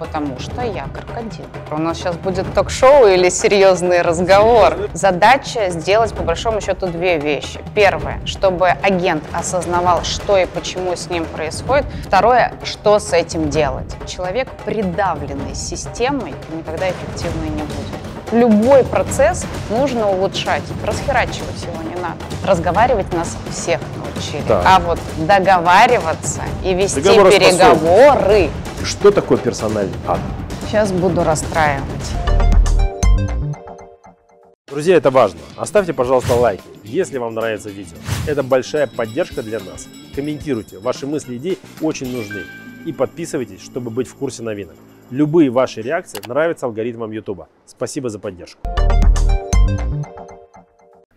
потому что я крокодил. У нас сейчас будет ток-шоу или серьезный разговор. Задача сделать по большому счету две вещи. Первое, чтобы агент осознавал, что и почему с ним происходит. Второе, что с этим делать. Человек, придавленный системой, никогда эффективный не будет. Любой процесс нужно улучшать. Расхерачивать его не надо. Разговаривать нас всех получили. Да. А вот договариваться и вести переговоры. Что такое персональный ад? Сейчас буду расстраивать. Друзья, это важно. Оставьте, пожалуйста, лайки, если вам нравится видео. Это большая поддержка для нас. Комментируйте, ваши мысли и идеи очень нужны. И подписывайтесь, чтобы быть в курсе новинок. Любые ваши реакции нравятся алгоритмам YouTube. Спасибо за поддержку.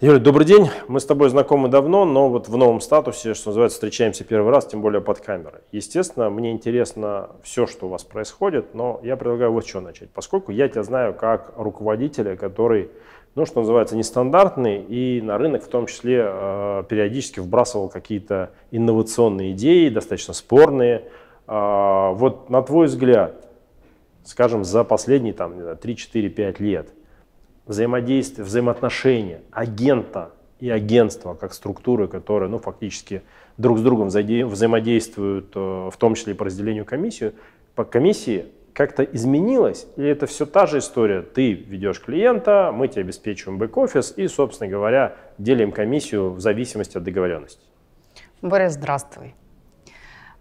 Юля, добрый день. Мы с тобой знакомы давно, но вот в новом статусе, что называется, встречаемся первый раз, тем более под камерой. Естественно, мне интересно все, что у вас происходит, но я предлагаю вот с чего начать. Поскольку я тебя знаю как руководителя, который, ну, что называется, нестандартный и на рынок в том числе э, периодически вбрасывал какие-то инновационные идеи, достаточно спорные. Э, вот на твой взгляд, скажем, за последние там, не знаю, 3-4-5 лет – взаимодействие, взаимоотношения агента и агентства как структуры, которые ну, фактически друг с другом взаимодействуют, э, в том числе и по разделению комиссии. по комиссии как-то изменилось? Или это все та же история? Ты ведешь клиента, мы тебе обеспечиваем бэк-офис и, собственно говоря, делим комиссию в зависимости от договоренности? Боря, здравствуй.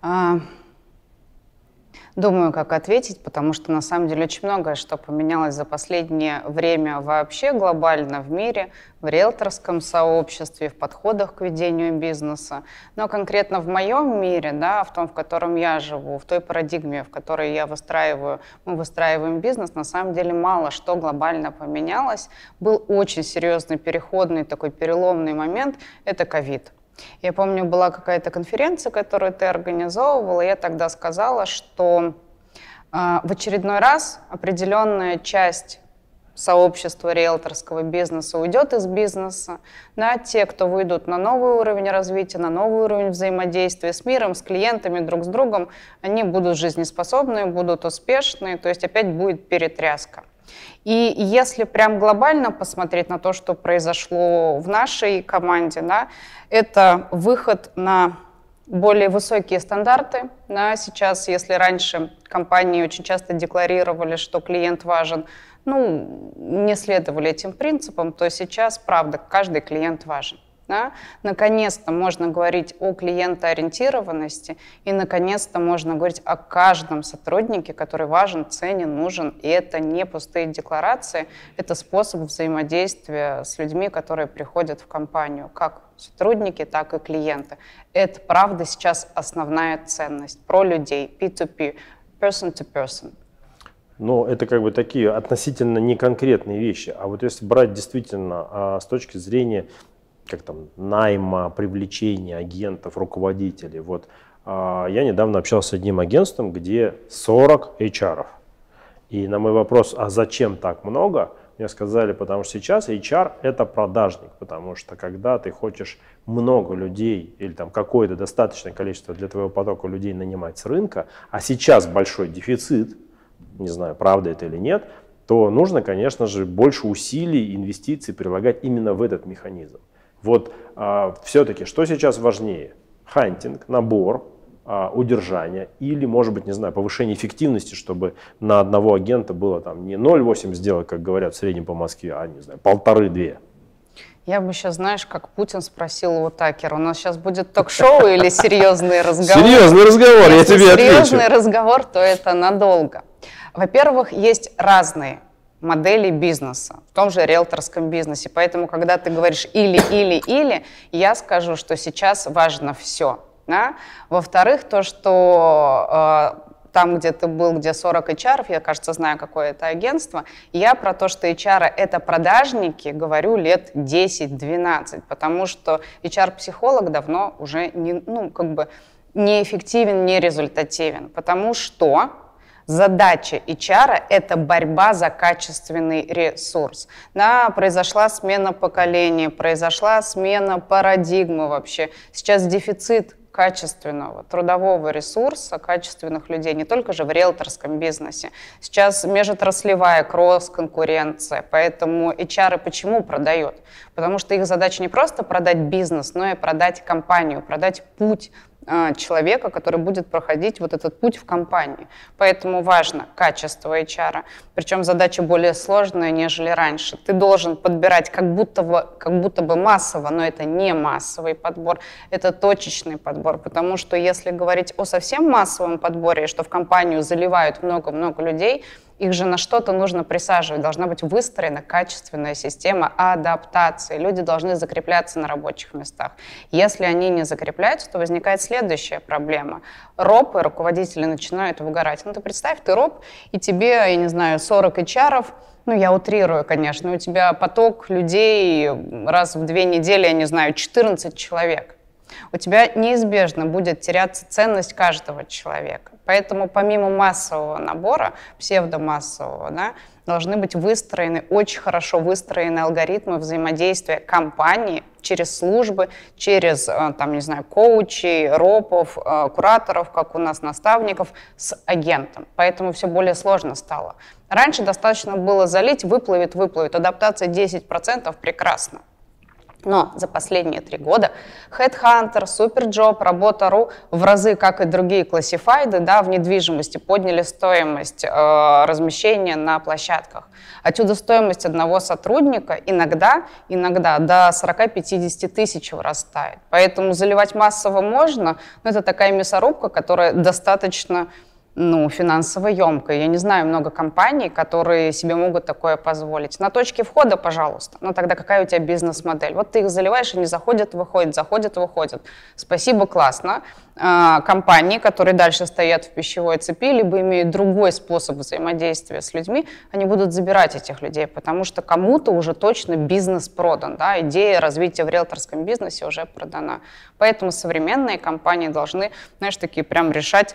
А, думаю, как ответить, потому что на самом деле очень многое, что поменялось за последнее время вообще глобально в мире, в риэлторском сообществе, в подходах к ведению бизнеса. Но конкретно в моем мире, да, в том, в котором я живу, в той парадигме, в которой я выстраиваю, мы выстраиваем бизнес, на самом деле мало что глобально поменялось. Был очень серьезный переходный такой переломный момент – это ковид я помню, была какая-то конференция, которую ты организовывала, и я тогда сказала, что э, в очередной раз определенная часть сообщества риэлторского бизнеса уйдет из бизнеса, на да, те, кто выйдут на новый уровень развития, на новый уровень взаимодействия с миром, с клиентами, друг с другом, они будут жизнеспособные, будут успешные, то есть опять будет перетряска. И если прям глобально посмотреть на то, что произошло в нашей команде, да, это выход на более высокие стандарты. Да, сейчас, если раньше компании очень часто декларировали, что клиент важен, ну, не следовали этим принципам, то сейчас, правда, каждый клиент важен да, наконец-то можно говорить о клиентоориентированности и, наконец-то, можно говорить о каждом сотруднике, который важен, ценен, нужен. И это не пустые декларации, это способ взаимодействия с людьми, которые приходят в компанию, как сотрудники, так и клиенты. Это, правда, сейчас основная ценность про людей, P2P, person to person. Но это как бы такие относительно неконкретные вещи. А вот если брать действительно а, с точки зрения как там, найма, привлечения агентов, руководителей. Вот а, я недавно общался с одним агентством, где 40 HR. И на мой вопрос, а зачем так много, мне сказали, потому что сейчас HR – это продажник, потому что когда ты хочешь много людей или там какое-то достаточное количество для твоего потока людей нанимать с рынка, а сейчас большой дефицит, не знаю, правда это или нет, то нужно, конечно же, больше усилий, инвестиций прилагать именно в этот механизм. Вот а, все-таки, что сейчас важнее? Хантинг, набор, а, удержание или, может быть, не знаю, повышение эффективности, чтобы на одного агента было там не 0,8 сделок, как говорят в среднем по Москве, а, не знаю, полторы-две? Я бы сейчас, знаешь, как Путин спросил у Такера, у нас сейчас будет ток-шоу или серьезный разговор? Серьезный разговор, я тебе отвечу. серьезный разговор, то это надолго. Во-первых, есть разные модели бизнеса, в том же риэлторском бизнесе. Поэтому, когда ты говоришь или, или, или, я скажу, что сейчас важно все. Да? Во-вторых, то, что э, там, где ты был, где 40 HR, я, кажется, знаю, какое это агентство, я про то, что HR — это продажники, говорю лет 10-12, потому что HR-психолог давно уже не, ну, как бы неэффективен, не результативен, потому что задача HR это борьба за качественный ресурс. Да, произошла смена поколения, произошла смена парадигмы вообще. Сейчас дефицит качественного трудового ресурса, качественных людей, не только же в риэлторском бизнесе. Сейчас межотраслевая кросс-конкуренция, поэтому HR почему продает? Потому что их задача не просто продать бизнес, но и продать компанию, продать путь, а, человека, который будет проходить вот этот путь в компании. Поэтому важно качество HR. Причем задача более сложная, нежели раньше. Ты должен подбирать как будто бы, как будто бы массово, но это не массовый подбор, это точечный подбор. Потому что если говорить о совсем массовом подборе, что в компанию заливают много-много людей, их же на что-то нужно присаживать. Должна быть выстроена качественная система адаптации. Люди должны закрепляться на рабочих местах. Если они не закрепляются, то возникает следующая проблема. РОПы, руководители начинают выгорать. Ну ты представь, ты роб, и тебе, я не знаю, 40 HR, ну, я утрирую, конечно, у тебя поток людей раз в две недели, я не знаю, 14 человек – у тебя неизбежно будет теряться ценность каждого человека. Поэтому помимо массового набора, псевдомассового, да, должны быть выстроены, очень хорошо выстроены алгоритмы взаимодействия компании через службы, через, э, там, не знаю, коучей, ропов, э, кураторов, как у нас наставников, с агентом. Поэтому все более сложно стало. Раньше достаточно было залить, выплывет, выплывет. Адаптация 10% прекрасно. Но за последние три года Headhunter, Superjob, Работа.ру в разы, как и другие классифайды, да, в недвижимости подняли стоимость э, размещения на площадках. Отсюда стоимость одного сотрудника иногда, иногда до 40-50 тысяч вырастает. Поэтому заливать массово можно, но это такая мясорубка, которая достаточно ну, финансово емкой. Я не знаю много компаний, которые себе могут такое позволить. На точке входа, пожалуйста. Но ну, тогда какая у тебя бизнес-модель? Вот ты их заливаешь, они заходят, выходят, заходят, выходят. Спасибо, классно. А, компании, которые дальше стоят в пищевой цепи, либо имеют другой способ взаимодействия с людьми, они будут забирать этих людей, потому что кому-то уже точно бизнес продан. Да? Идея развития в риэлторском бизнесе уже продана. Поэтому современные компании должны, знаешь, такие прям решать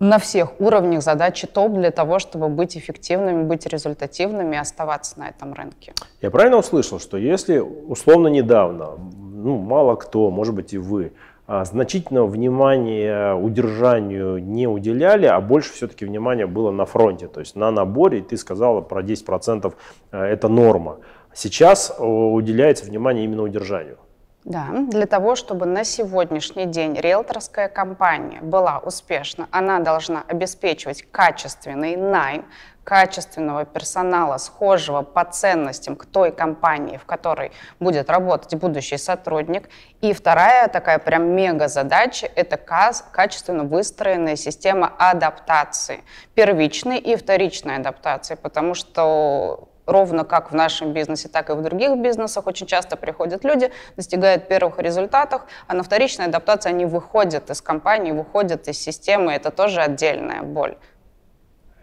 на всех уровнях задачи топ для того, чтобы быть эффективными, быть результативными и оставаться на этом рынке. Я правильно услышал, что если условно недавно, ну, мало кто, может быть и вы, а, значительного внимания удержанию не уделяли, а больше все-таки внимания было на фронте, то есть на наборе, и ты сказала про 10% а, это норма. Сейчас э, уделяется внимание именно удержанию. Да, для того, чтобы на сегодняшний день риэлторская компания была успешна, она должна обеспечивать качественный найм качественного персонала, схожего по ценностям к той компании, в которой будет работать будущий сотрудник. И вторая такая прям мега задача – это качественно выстроенная система адаптации, первичной и вторичной адаптации, потому что ровно как в нашем бизнесе, так и в других бизнесах очень часто приходят люди, достигают первых результатов, а на вторичной адаптации они выходят из компании, выходят из системы. Это тоже отдельная боль.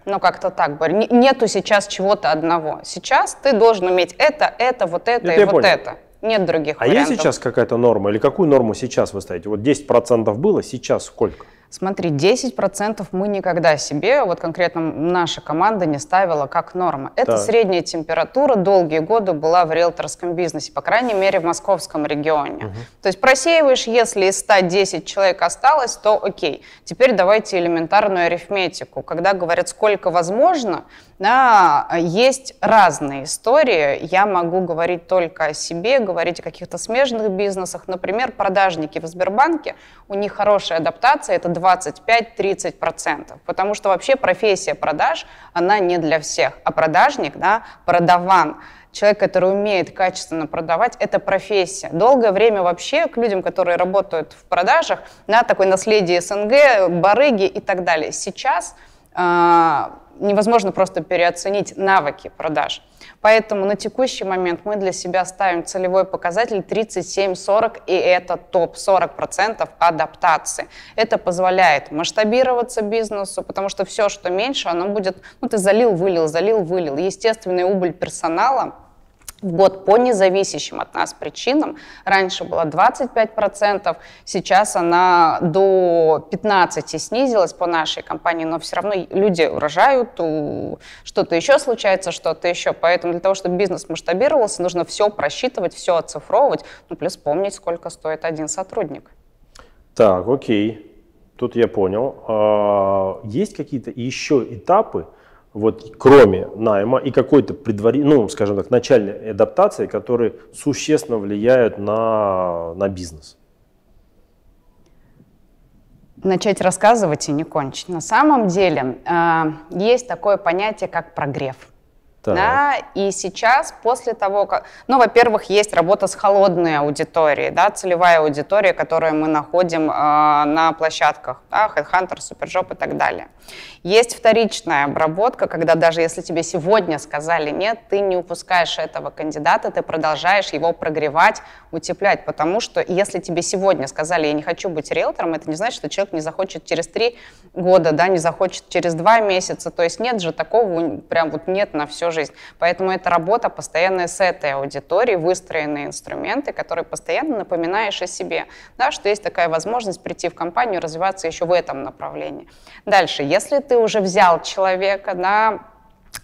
Но как-то так, Борь. Нету сейчас чего-то одного. Сейчас ты должен уметь это, это, вот это Нет, и вот понял. это. Нет других а вариантов. А есть сейчас какая-то норма? Или какую норму сейчас вы ставите? Вот 10% было, сейчас сколько? Смотри, 10% мы никогда себе, вот конкретно наша команда не ставила как норма. Это да. средняя температура долгие годы была в риэлторском бизнесе, по крайней мере в московском регионе. Угу. То есть просеиваешь, если из 110 человек осталось, то окей. Теперь давайте элементарную арифметику. Когда говорят, сколько возможно, да, есть разные истории. Я могу говорить только о себе, говорить о каких-то смежных бизнесах. Например, продажники в Сбербанке, у них хорошая адаптация, это 20 25-30%, потому что вообще профессия продаж, она не для всех, а продажник, да, продаван, человек, который умеет качественно продавать, это профессия. Долгое время вообще к людям, которые работают в продажах, на такое наследие СНГ, барыги и так далее. Сейчас э, невозможно просто переоценить навыки продаж. Поэтому на текущий момент мы для себя ставим целевой показатель 37-40, и это топ 40% адаптации. Это позволяет масштабироваться бизнесу, потому что все, что меньше, оно будет, ну ты залил, вылил, залил, вылил. естественный убыль персонала в год по независящим от нас причинам. Раньше было 25%, сейчас она до 15% снизилась по нашей компании, но все равно люди урожают, что-то еще случается, что-то еще. Поэтому для того, чтобы бизнес масштабировался, нужно все просчитывать, все оцифровывать, ну плюс помнить, сколько стоит один сотрудник. Так, окей, тут я понял. А, есть какие-то еще этапы, вот кроме найма и какой-то предварительной, ну, скажем так, начальной адаптации, которые существенно влияют на, на бизнес? Начать рассказывать и не кончить. На самом деле э, есть такое понятие, как прогрев. Так. Да, и сейчас после того, как... Ну, во-первых, есть работа с холодной аудиторией, да, целевая аудитория, которую мы находим э, на площадках, да, Headhunter, Superjob и так далее. Есть вторичная обработка, когда даже если тебе сегодня сказали нет, ты не упускаешь этого кандидата, ты продолжаешь его прогревать, утеплять, потому что если тебе сегодня сказали, я не хочу быть риэлтором, это не значит, что человек не захочет через три года, да, не захочет через два месяца, то есть нет же такого, прям вот нет на все жизнь. Поэтому это работа постоянная с этой аудиторией, выстроенные инструменты, которые постоянно напоминаешь о себе, да, что есть такая возможность прийти в компанию, развиваться еще в этом направлении. Дальше, если ты уже взял человека, да,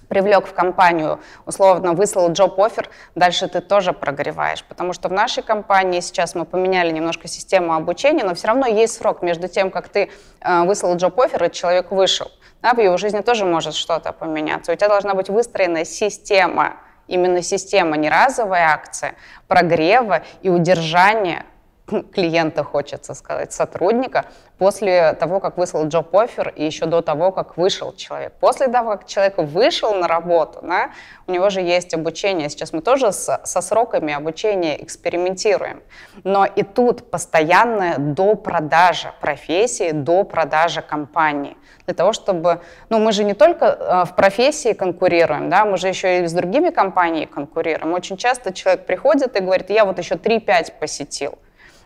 привлек в компанию, условно выслал джоб-офер, дальше ты тоже прогреваешь, Потому что в нашей компании сейчас мы поменяли немножко систему обучения, но все равно есть срок между тем, как ты э, выслал джоб-офер, и человек вышел. Да, в его жизни тоже может что-то поменяться. У тебя должна быть выстроена система, именно система, не разовая акция, прогрева и удержания клиента, хочется сказать, сотрудника, после того, как выслал джоб офер и еще до того, как вышел человек. После того, как человек вышел на работу, да, у него же есть обучение. Сейчас мы тоже с, со сроками обучения экспериментируем. Но и тут постоянная допродажа профессии, допродажа компании. Для того, чтобы... Ну, мы же не только э, в профессии конкурируем, да, мы же еще и с другими компаниями конкурируем. Очень часто человек приходит и говорит, я вот еще 3-5 посетил.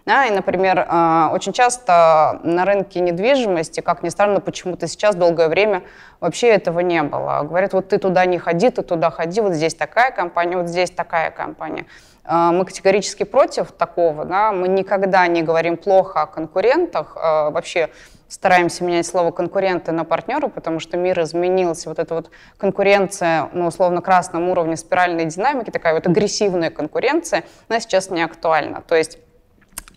Да, и, например, э, очень часто на рынке недвижимости, как ни странно, почему-то сейчас долгое время вообще этого не было. Говорят, вот ты туда не ходи, ты туда ходи, вот здесь такая компания, вот здесь такая компания. Э, мы категорически против такого, да, мы никогда не говорим плохо о конкурентах, э, вообще стараемся менять слово конкуренты на партнеры, потому что мир изменился. Вот эта вот конкуренция на условно-красном уровне спиральной динамики, такая вот агрессивная конкуренция, она сейчас не актуальна. То есть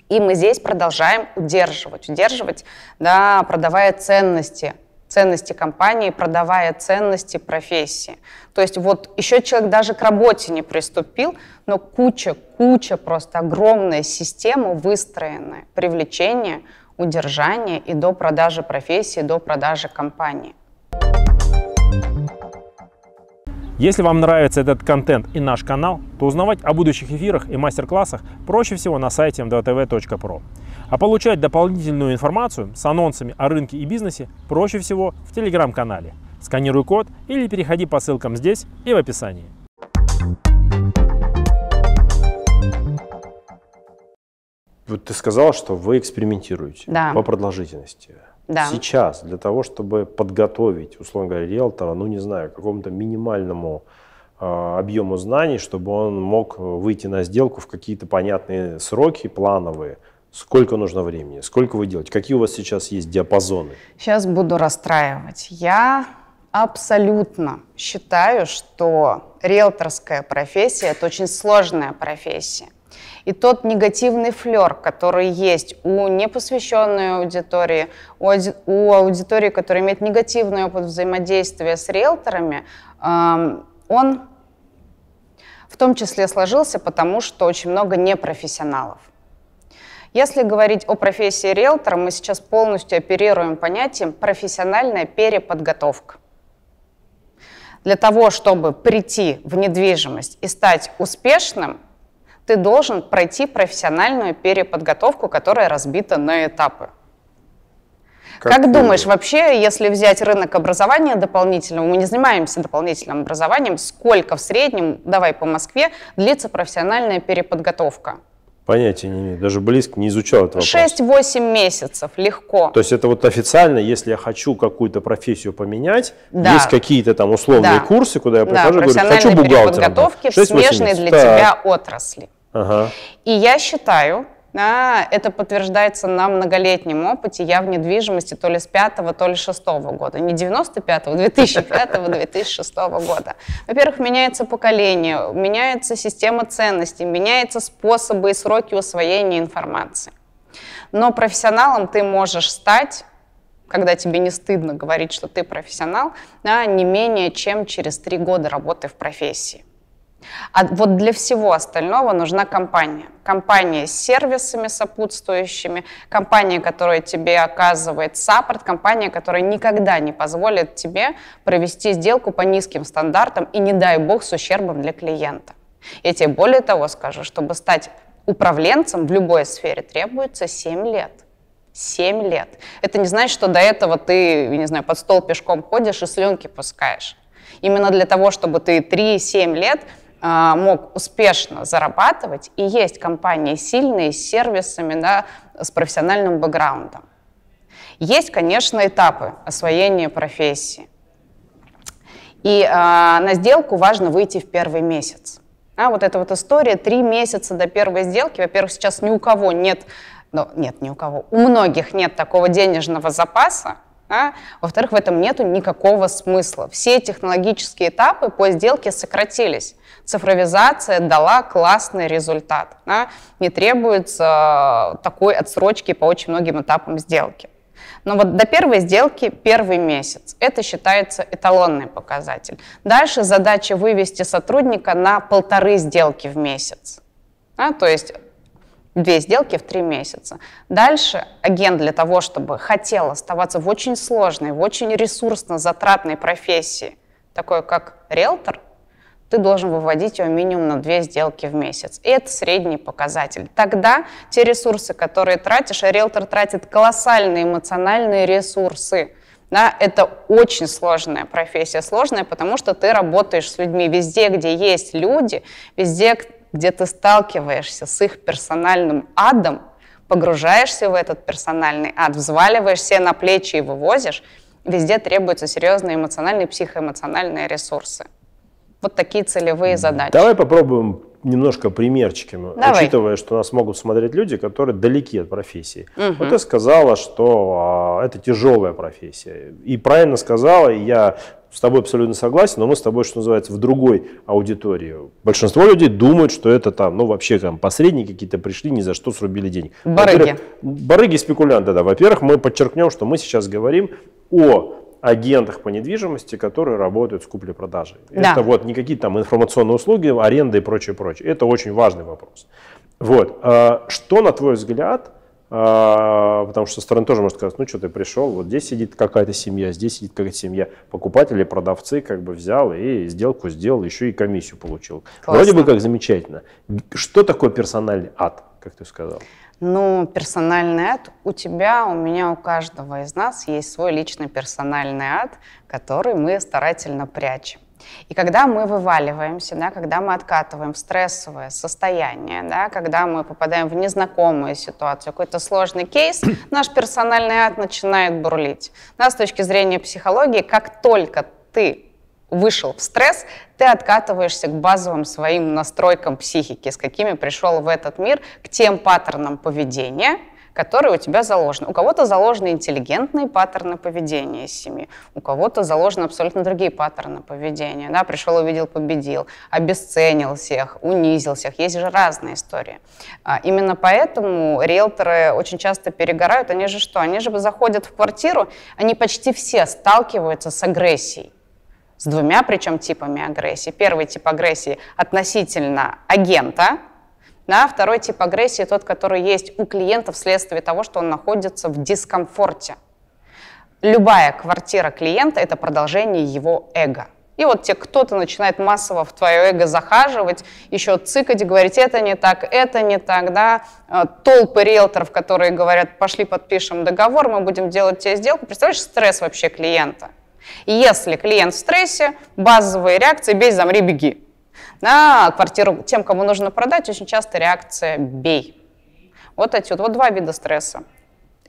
и мы здесь продолжаем удерживать, удерживать, да, продавая ценности, ценности компании, продавая ценности профессии. То есть вот еще человек даже к работе не приступил, но куча, куча просто огромная система выстроена привлечения, удержания и до продажи профессии, до продажи компании. Если вам нравится этот контент и наш канал, то узнавать о будущих эфирах и мастер-классах проще всего на сайте mdtv.pro. Эм а получать дополнительную информацию с анонсами о рынке и бизнесе проще всего в телеграм-канале. Сканируй код или переходи по ссылкам здесь и в описании. Вот ты сказала, что вы экспериментируете да. по продолжительности да. сейчас для того, чтобы подготовить, условно говоря, риэлтора, ну не знаю, какому-то минимальному э, объему знаний, чтобы он мог э, выйти на сделку в какие-то понятные сроки плановые, Сколько нужно времени? Сколько вы делаете? Какие у вас сейчас есть диапазоны? Сейчас буду расстраивать. Я абсолютно считаю, что риэлторская профессия – это очень сложная профессия. И тот негативный флер, который есть у непосвященной аудитории, у, у аудитории, которая имеет негативный опыт взаимодействия с риэлторами, эм, он в том числе сложился потому, что очень много непрофессионалов. Если говорить о профессии риэлтора, мы сейчас полностью оперируем понятием профессиональная переподготовка. Для того, чтобы прийти в недвижимость и стать успешным, ты должен пройти профессиональную переподготовку, которая разбита на этапы. Как, как думаешь, вообще, если взять рынок образования дополнительного, мы не занимаемся дополнительным образованием, сколько в среднем, давай по Москве, длится профессиональная переподготовка? Понятия не имею, даже близко не изучал этого. 6-8 месяцев, легко. То есть это вот официально, если я хочу какую-то профессию поменять, да. есть какие-то там условные да. курсы, куда я прихожу да, говорю, хочу бухгалтером. подготовки в смежной для так. тебя отрасли. Ага. И я считаю, да, это подтверждается на многолетнем опыте. Я в недвижимости то ли с пятого, то ли шестого года. Не 95-го, 2005-го, 2006 года. Во-первых, меняется поколение, меняется система ценностей, меняются способы и сроки усвоения информации. Но профессионалом ты можешь стать когда тебе не стыдно говорить, что ты профессионал, да, не менее чем через три года работы в профессии. А вот для всего остального нужна компания. Компания с сервисами сопутствующими, компания, которая тебе оказывает саппорт, компания, которая никогда не позволит тебе провести сделку по низким стандартам и, не дай бог, с ущербом для клиента. Я тебе более того скажу, чтобы стать управленцем в любой сфере требуется 7 лет. 7 лет. Это не значит, что до этого ты, не знаю, под стол пешком ходишь и слюнки пускаешь. Именно для того, чтобы ты 3-7 лет а, мог успешно зарабатывать, и есть компании сильные с сервисами, да, с профессиональным бэкграундом. Есть, конечно, этапы освоения профессии. И э, на сделку важно выйти в первый месяц. А вот эта вот история, три месяца до первой сделки, во-первых, сейчас ни у кого нет, ну, нет, ни у кого, у многих нет такого денежного запаса, да? Во-вторых, в этом нет никакого смысла. Все технологические этапы по сделке сократились. Цифровизация дала классный результат. Да? Не требуется э, такой отсрочки по очень многим этапам сделки. Но вот до первой сделки первый месяц. Это считается эталонный показатель. Дальше задача вывести сотрудника на полторы сделки в месяц. Да? То есть две сделки в три месяца. Дальше агент для того, чтобы хотел оставаться в очень сложной, в очень ресурсно затратной профессии, такой как риэлтор, ты должен выводить его минимум на две сделки в месяц. И это средний показатель. Тогда те ресурсы, которые тратишь, а риэлтор тратит колоссальные эмоциональные ресурсы. Да, это очень сложная профессия. Сложная, потому что ты работаешь с людьми везде, где есть люди, везде, где ты сталкиваешься с их персональным адом, погружаешься в этот персональный ад, взваливаешь все на плечи и вывозишь, везде требуются серьезные эмоциональные, психоэмоциональные ресурсы. Вот такие целевые задачи. Давай попробуем немножко примерчиками, Давай. учитывая, что нас могут смотреть люди, которые далеки от профессии. Угу. Вот ты сказала, что а, это тяжелая профессия. И правильно сказала, и я с тобой абсолютно согласен, но мы с тобой, что называется, в другой аудитории. Большинство людей думают, что это там, ну, вообще там посредники какие-то пришли, ни за что срубили денег. Барыги. Барыги спекулянты, да. Во-первых, мы подчеркнем, что мы сейчас говорим о агентах по недвижимости, которые работают с куплей-продажей. Да. Это вот не какие-то там информационные услуги, аренда и прочее, прочее. Это очень важный вопрос. Вот. Э, что, на твой взгляд, а, потому что со тоже может сказать, ну что ты пришел, вот здесь сидит какая-то семья, здесь сидит какая-то семья. Покупатели, продавцы как бы взял и сделку сделал, еще и комиссию получил. Классно. Вроде бы как замечательно. Что такое персональный ад, как ты сказал? Ну, персональный ад у тебя, у меня, у каждого из нас есть свой личный персональный ад, который мы старательно прячем. И когда мы вываливаемся, да, когда мы откатываем в стрессовое состояние, да, когда мы попадаем в незнакомую ситуацию, какой-то сложный кейс, наш персональный ад начинает бурлить. Да, с точки зрения психологии, как только ты вышел в стресс, ты откатываешься к базовым своим настройкам психики, с какими пришел в этот мир, к тем паттернам поведения – которые у тебя заложены. У кого-то заложены интеллигентные паттерны поведения семьи, у кого-то заложены абсолютно другие паттерны поведения. Да, пришел, увидел, победил, обесценил всех, унизил всех. Есть же разные истории. А, именно поэтому риэлторы очень часто перегорают. Они же что? Они же заходят в квартиру, они почти все сталкиваются с агрессией с двумя причем типами агрессии. Первый тип агрессии относительно агента, да? Второй тип агрессии тот, который есть у клиента вследствие того, что он находится в дискомфорте. Любая квартира клиента – это продолжение его эго. И вот тебе кто-то начинает массово в твое эго захаживать, еще цикать и говорить, это не так, это не так, да. А, толпы риэлторов, которые говорят, пошли подпишем договор, мы будем делать тебе сделку. Представляешь, стресс вообще клиента. если клиент в стрессе, базовые реакции «бей, замри, беги». На квартиру тем, кому нужно продать, очень часто реакция «бей». Вот отсюда вот два вида стресса.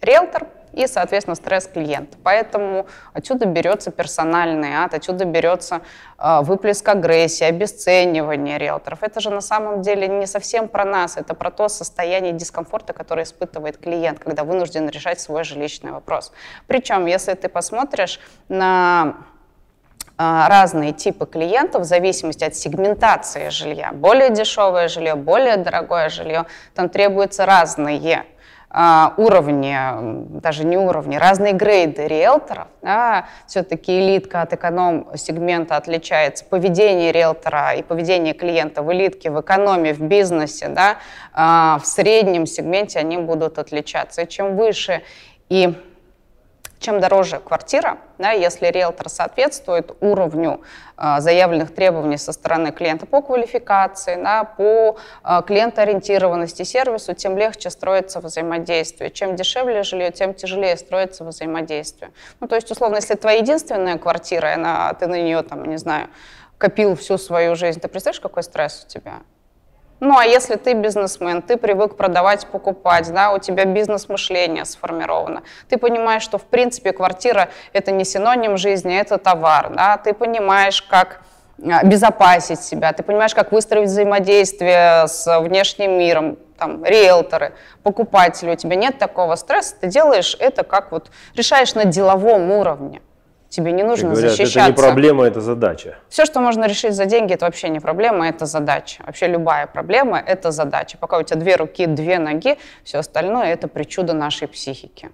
Риэлтор и, соответственно, стресс клиента. Поэтому отсюда берется персональный ад, отсюда берется э, выплеск агрессии, обесценивание риэлторов. Это же на самом деле не совсем про нас, это про то состояние дискомфорта, которое испытывает клиент, когда вынужден решать свой жилищный вопрос. Причем, если ты посмотришь на Э, разные типы клиентов в зависимости от сегментации жилья. Более дешевое жилье, более дорогое жилье. Там требуются разные э, уровни, даже не уровни, разные грейды риэлторов. Да, все-таки элитка от эконом-сегмента отличается. Поведение риэлтора и поведение клиента в элитке, в экономе, в бизнесе, да, э, в среднем сегменте они будут отличаться. И чем выше и чем дороже квартира, да, если риэлтор соответствует уровню э, заявленных требований со стороны клиента по квалификации, да, по э, клиентоориентированности сервису, тем легче строится взаимодействие. Чем дешевле жилье, тем тяжелее строится взаимодействие. Ну, то есть, условно, если твоя единственная квартира, она, ты на нее, там, не знаю, копил всю свою жизнь, ты представляешь, какой стресс у тебя? Ну, а если ты бизнесмен, ты привык продавать, покупать, да, у тебя бизнес-мышление сформировано, ты понимаешь, что, в принципе, квартира – это не синоним жизни, это товар, да, ты понимаешь, как а, безопасить себя, ты понимаешь, как выстроить взаимодействие с внешним миром, там, риэлторы, покупатели, у тебя нет такого стресса, ты делаешь это как вот, решаешь на деловом уровне. Тебе не нужно говорят, защищаться. Это не проблема, это задача. Все, что можно решить за деньги, это вообще не проблема, это задача. Вообще любая проблема – это задача. Пока у тебя две руки, две ноги, все остальное – это причуда нашей психики.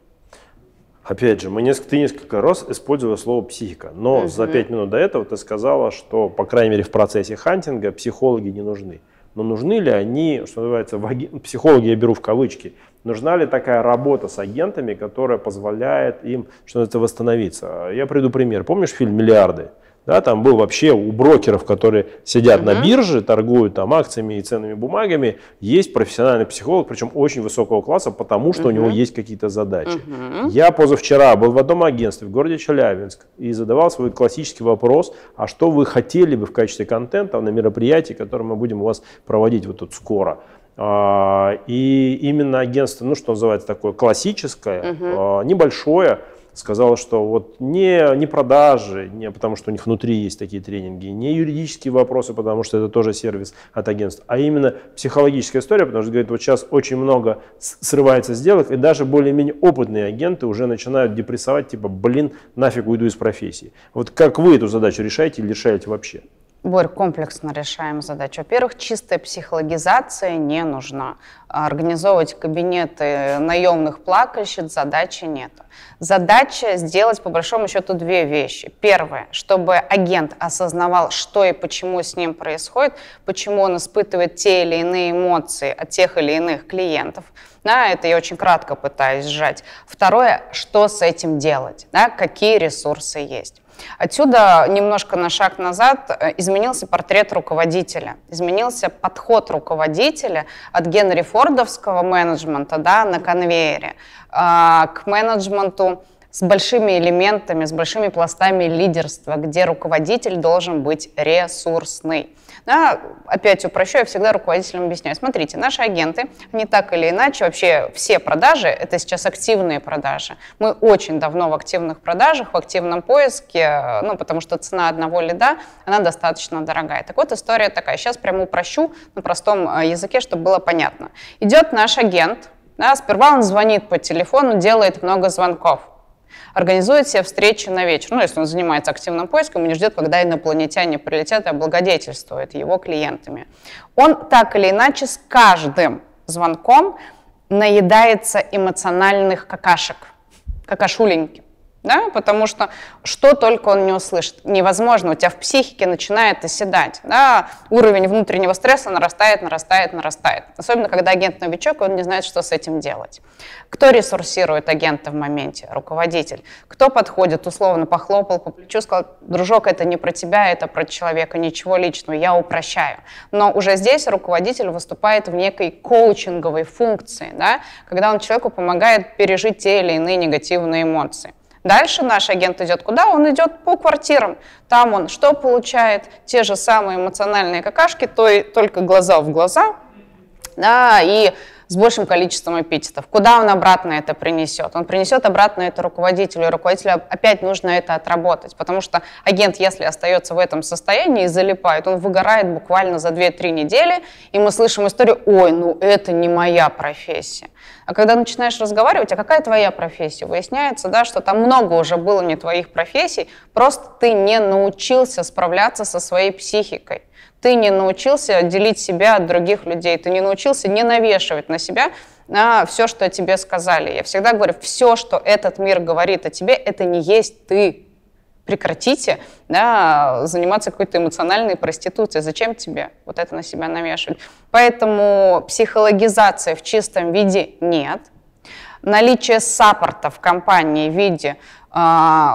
Опять же, мы несколько, ты несколько раз использовала слово «психика», но угу. за пять минут до этого ты сказала, что, по крайней мере, в процессе хантинга психологи не нужны. Но нужны ли они, что называется, аген... психологи я беру в кавычки, нужна ли такая работа с агентами, которая позволяет им, что называется, восстановиться? Я приду пример. Помнишь фильм «Миллиарды»? Да, там был вообще у брокеров, которые сидят угу. на бирже, торгуют там акциями и ценными бумагами, есть профессиональный психолог, причем очень высокого класса, потому что угу. у него есть какие-то задачи. Угу. Я позавчера был в одном агентстве в городе Челябинск и задавал свой классический вопрос, а что вы хотели бы в качестве контента на мероприятии, которое мы будем у вас проводить вот тут скоро. А, и именно агентство, ну что называется такое, классическое, угу. небольшое, сказала, что вот не, не продажи, не, потому что у них внутри есть такие тренинги, не юридические вопросы, потому что это тоже сервис от агентств, а именно психологическая история, потому что, говорит, вот сейчас очень много срывается сделок, и даже более-менее опытные агенты уже начинают депрессовать, типа, блин, нафиг уйду из профессии. Вот как вы эту задачу решаете или решаете вообще? Борь, комплексно решаем задачу. Во-первых, чистая психологизация не нужна. Организовывать кабинеты наемных плакальщиц задачи нет. Задача сделать, по большому счету, две вещи. Первое, чтобы агент осознавал, что и почему с ним происходит, почему он испытывает те или иные эмоции от тех или иных клиентов. Да, это я очень кратко пытаюсь сжать. Второе, что с этим делать, да, какие ресурсы есть. Отсюда немножко на шаг назад э, изменился портрет руководителя, изменился подход руководителя от Генри Фордовского менеджмента да, на конвейере а, к менеджменту с большими элементами, с большими пластами лидерства, где руководитель должен быть ресурсный. Да, опять упрощаю, я всегда руководителям объясняю. Смотрите, наши агенты, не так или иначе, вообще все продажи, это сейчас активные продажи. Мы очень давно в активных продажах, в активном поиске, ну, потому что цена одного лида, она достаточно дорогая. Так вот, история такая. Сейчас прямо упрощу на простом э, языке, чтобы было понятно. Идет наш агент, да, сперва он звонит по телефону, делает много звонков. Организует себе встречи на вечер. Ну, если он занимается активным поиском он не ждет, когда инопланетяне прилетят и облагодетельствуют его клиентами. Он так или иначе с каждым звонком наедается эмоциональных какашек, какашуленьки да, потому что что только он не услышит, невозможно, у тебя в психике начинает оседать, да, уровень внутреннего стресса нарастает, нарастает, нарастает, особенно когда агент новичок, он не знает, что с этим делать. Кто ресурсирует агента в моменте? Руководитель. Кто подходит, условно похлопал по плечу, сказал, дружок, это не про тебя, это про человека, ничего личного, я упрощаю. Но уже здесь руководитель выступает в некой коучинговой функции, да, когда он человеку помогает пережить те или иные негативные эмоции. Дальше наш агент идет куда? Он идет по квартирам. Там он что получает? Те же самые эмоциональные какашки, то и только глаза в глаза. Да, и с большим количеством эпитетов. Куда он обратно это принесет? Он принесет обратно это руководителю, и руководителю опять нужно это отработать, потому что агент, если остается в этом состоянии и залипает, он выгорает буквально за 2-3 недели, и мы слышим историю, ой, ну это не моя профессия. А когда начинаешь разговаривать, а какая твоя профессия? Выясняется, да, что там много уже было не твоих профессий, просто ты не научился справляться со своей психикой. Ты не научился делить себя от других людей, ты не научился не навешивать на себя на все, что тебе сказали. Я всегда говорю, все, что этот мир говорит о тебе, это не есть ты. Прекратите да, заниматься какой-то эмоциональной проституцией. Зачем тебе вот это на себя навешивать? Поэтому психологизация в чистом виде нет. Наличие саппорта в компании в виде э,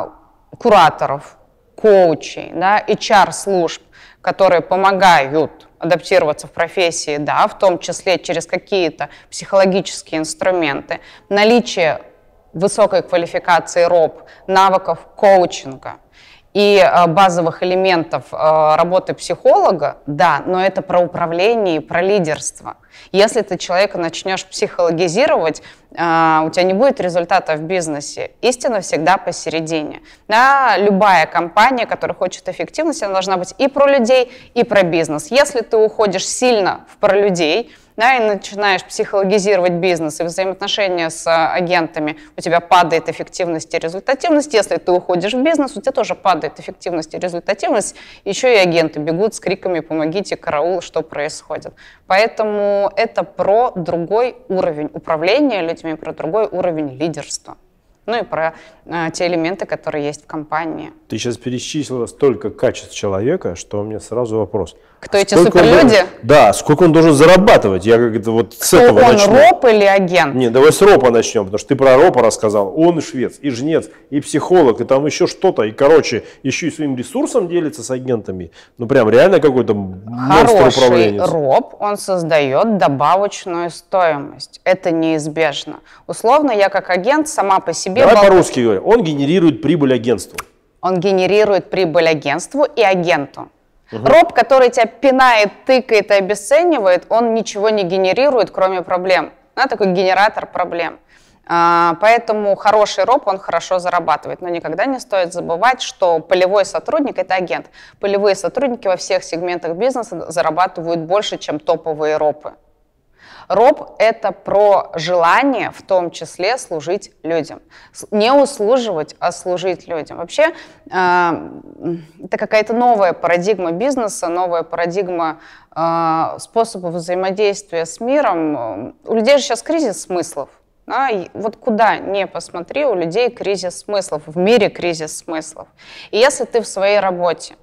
кураторов, коучей, да, HR-служб, которые помогают адаптироваться в профессии, да, в том числе через какие-то психологические инструменты, наличие высокой квалификации РОП, навыков коучинга – и а, базовых элементов а, работы психолога, да, но это про управление и про лидерство. Если ты человека начнешь психологизировать, а, у тебя не будет результата в бизнесе. Истина всегда посередине. Да, любая компания, которая хочет эффективности, она должна быть и про людей, и про бизнес. Если ты уходишь сильно в про людей, да, и начинаешь психологизировать бизнес и взаимоотношения с а, агентами, у тебя падает эффективность и результативность. Если ты уходишь в бизнес, у тебя тоже падает эффективность и результативность. Еще и агенты бегут с криками «помогите, караул, что происходит». Поэтому это про другой уровень управления людьми, про другой уровень лидерства. Ну и про э, те элементы, которые есть в компании. Ты сейчас перечислила столько качеств человека, что у меня сразу вопрос. Кто эти суперлюди? да, сколько он должен зарабатывать? Я как это вот с Кто этого он, начну. РОП или агент? Не, давай с РОПа начнем, потому что ты про РОПа рассказал. Он и швец, и жнец, и психолог, и там еще что-то. И, короче, еще и своим ресурсом делится с агентами. Ну, прям реально какой-то монстр управления. РОП, он создает добавочную стоимость. Это неизбежно. Условно, я как агент сама по себе... Давай бал... по-русски говорю. Он генерирует прибыль агентству. Он генерирует прибыль агентству и агенту. Угу. Роб, который тебя пинает, тыкает и обесценивает, он ничего не генерирует, кроме проблем. Он такой генератор проблем. А, поэтому хороший роб, он хорошо зарабатывает. Но никогда не стоит забывать, что полевой сотрудник – это агент. Полевые сотрудники во всех сегментах бизнеса зарабатывают больше, чем топовые ропы. Роб — это про желание в том числе служить людям. Не услуживать, а служить людям. Вообще, э, это какая-то новая парадигма бизнеса, новая парадигма э, способов взаимодействия с миром. Э, у людей же сейчас кризис смыслов. Да? Вот куда ни посмотри, у людей кризис смыслов, в мире кризис смыслов. И если ты в своей работе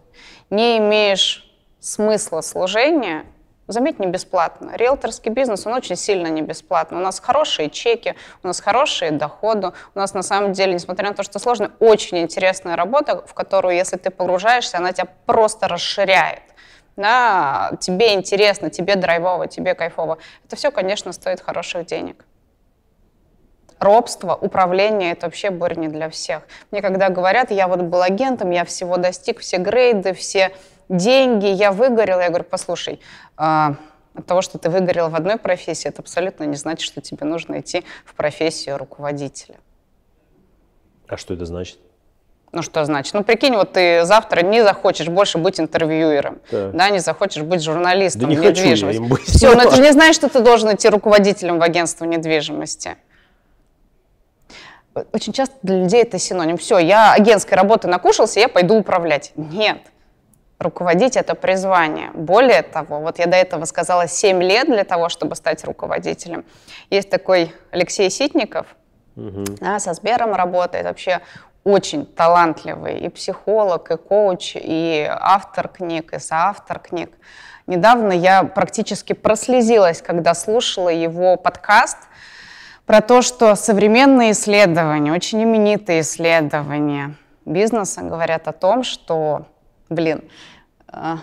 не имеешь смысла служения, Заметь, не бесплатно. Риэлторский бизнес, он очень сильно не бесплатный. У нас хорошие чеки, у нас хорошие доходы. У нас, на самом деле, несмотря на то, что сложно, очень интересная работа, в которую, если ты погружаешься, она тебя просто расширяет. Да, тебе интересно, тебе драйвово, тебе кайфово. Это все, конечно, стоит хороших денег. Робство, управление — это вообще бурь не для всех. Мне когда говорят, я вот был агентом, я всего достиг, все грейды, все деньги, я выгорел, Я говорю, послушай, а, от того, что ты выгорел в одной профессии, это абсолютно не значит, что тебе нужно идти в профессию руководителя. А что это значит? Ну, что значит? Ну, прикинь, вот ты завтра не захочешь больше быть интервьюером, так. да, не захочешь быть журналистом да не недвижимости. Хочу я быть. Все, но ну, ты же не знаешь, что ты должен идти руководителем в агентство недвижимости. Очень часто для людей это синоним. Все, я агентской работы накушался, я пойду управлять. Нет руководить это призвание. Более того, вот я до этого сказала 7 лет для того, чтобы стать руководителем. Есть такой Алексей Ситников, угу. да, со Сбером работает, вообще очень талантливый и психолог, и коуч, и автор книг, и соавтор книг. Недавно я практически прослезилась, когда слушала его подкаст про то, что современные исследования, очень именитые исследования бизнеса говорят о том, что блин, а,